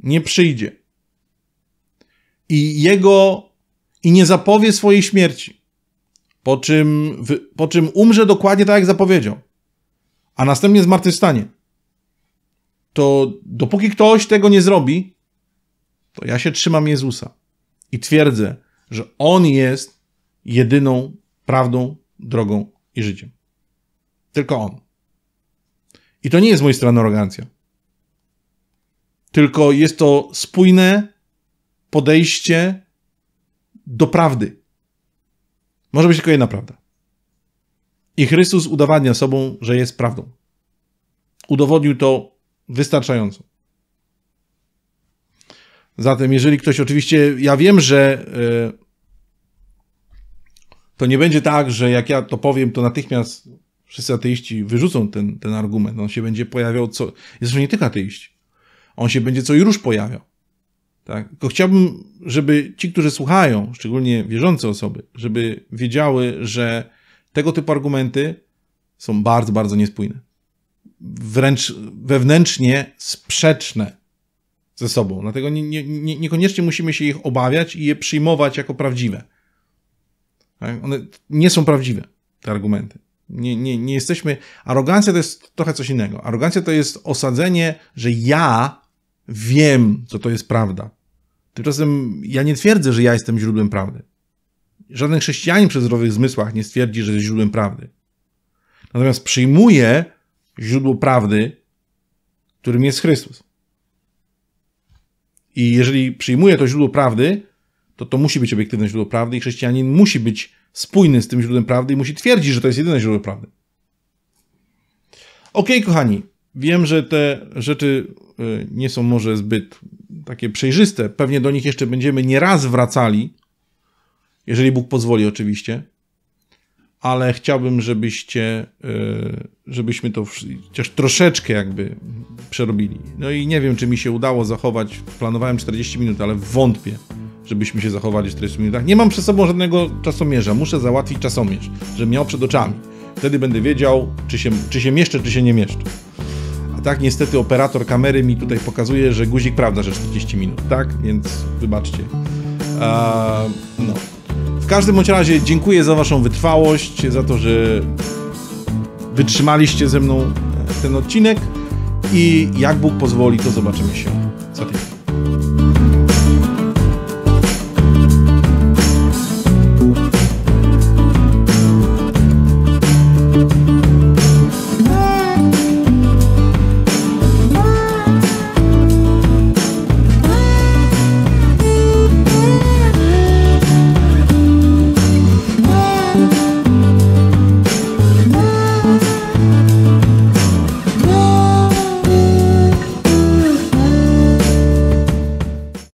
nie przyjdzie i jego i nie zapowie swojej śmierci. Po czym, po czym umrze dokładnie tak, jak zapowiedział, a następnie zmartwychwstanie. To dopóki ktoś tego nie zrobi, to ja się trzymam Jezusa i twierdzę, że On jest jedyną prawdą, drogą i życiem. Tylko On. I to nie jest z mojej strony arogancja. Tylko jest to spójne podejście do prawdy. Może być tylko jedna prawda. I Chrystus udowadnia sobą, że jest prawdą. Udowodnił to wystarczająco. Zatem, jeżeli ktoś oczywiście, ja wiem, że yy, to nie będzie tak, że jak ja to powiem, to natychmiast wszyscy ateiści wyrzucą ten, ten argument. On się będzie pojawiał co. Zresztą nie tylko ateiści. On się będzie co i róż pojawiał. Tak? Tylko chciałbym, żeby ci, którzy słuchają, szczególnie wierzące osoby, żeby wiedziały, że tego typu argumenty są bardzo, bardzo niespójne. Wręcz wewnętrznie sprzeczne ze sobą. Dlatego nie, nie, nie, niekoniecznie musimy się ich obawiać i je przyjmować jako prawdziwe. Tak? One nie są prawdziwe, te argumenty. Nie, nie, nie jesteśmy. Arogancja to jest trochę coś innego. Arogancja to jest osadzenie, że ja wiem, co to jest prawda. Tymczasem ja nie twierdzę, że ja jestem źródłem prawdy. Żaden chrześcijanin przy zdrowych zmysłach nie stwierdzi, że jest źródłem prawdy. Natomiast przyjmuje źródło prawdy, którym jest Chrystus. I jeżeli przyjmuje to źródło prawdy, to to musi być obiektywne źródło prawdy i chrześcijanin musi być spójny z tym źródłem prawdy i musi twierdzić, że to jest jedyne źródło prawdy. Ok, kochani, Wiem, że te rzeczy e, nie są może zbyt takie przejrzyste. Pewnie do nich jeszcze będziemy nie raz wracali, jeżeli Bóg pozwoli, oczywiście. Ale chciałbym, żebyście, e, żebyśmy to chociaż troszeczkę jakby przerobili. No i nie wiem, czy mi się udało zachować. Planowałem 40 minut, ale wątpię, żebyśmy się zachowali w 40 minutach. Nie mam przed sobą żadnego czasomierza. Muszę załatwić czasomierz, żebym miał przed oczami. Wtedy będę wiedział, czy się, czy się mieszczę, czy się nie mieszczę. Tak, niestety operator kamery mi tutaj pokazuje, że guzik prawda, że 40 minut, tak? Więc wybaczcie. no. W każdym bądź razie dziękuję za waszą wytrwałość, za to, że wytrzymaliście ze mną e, ten odcinek i jak Bóg pozwoli, to zobaczymy się za tydzień.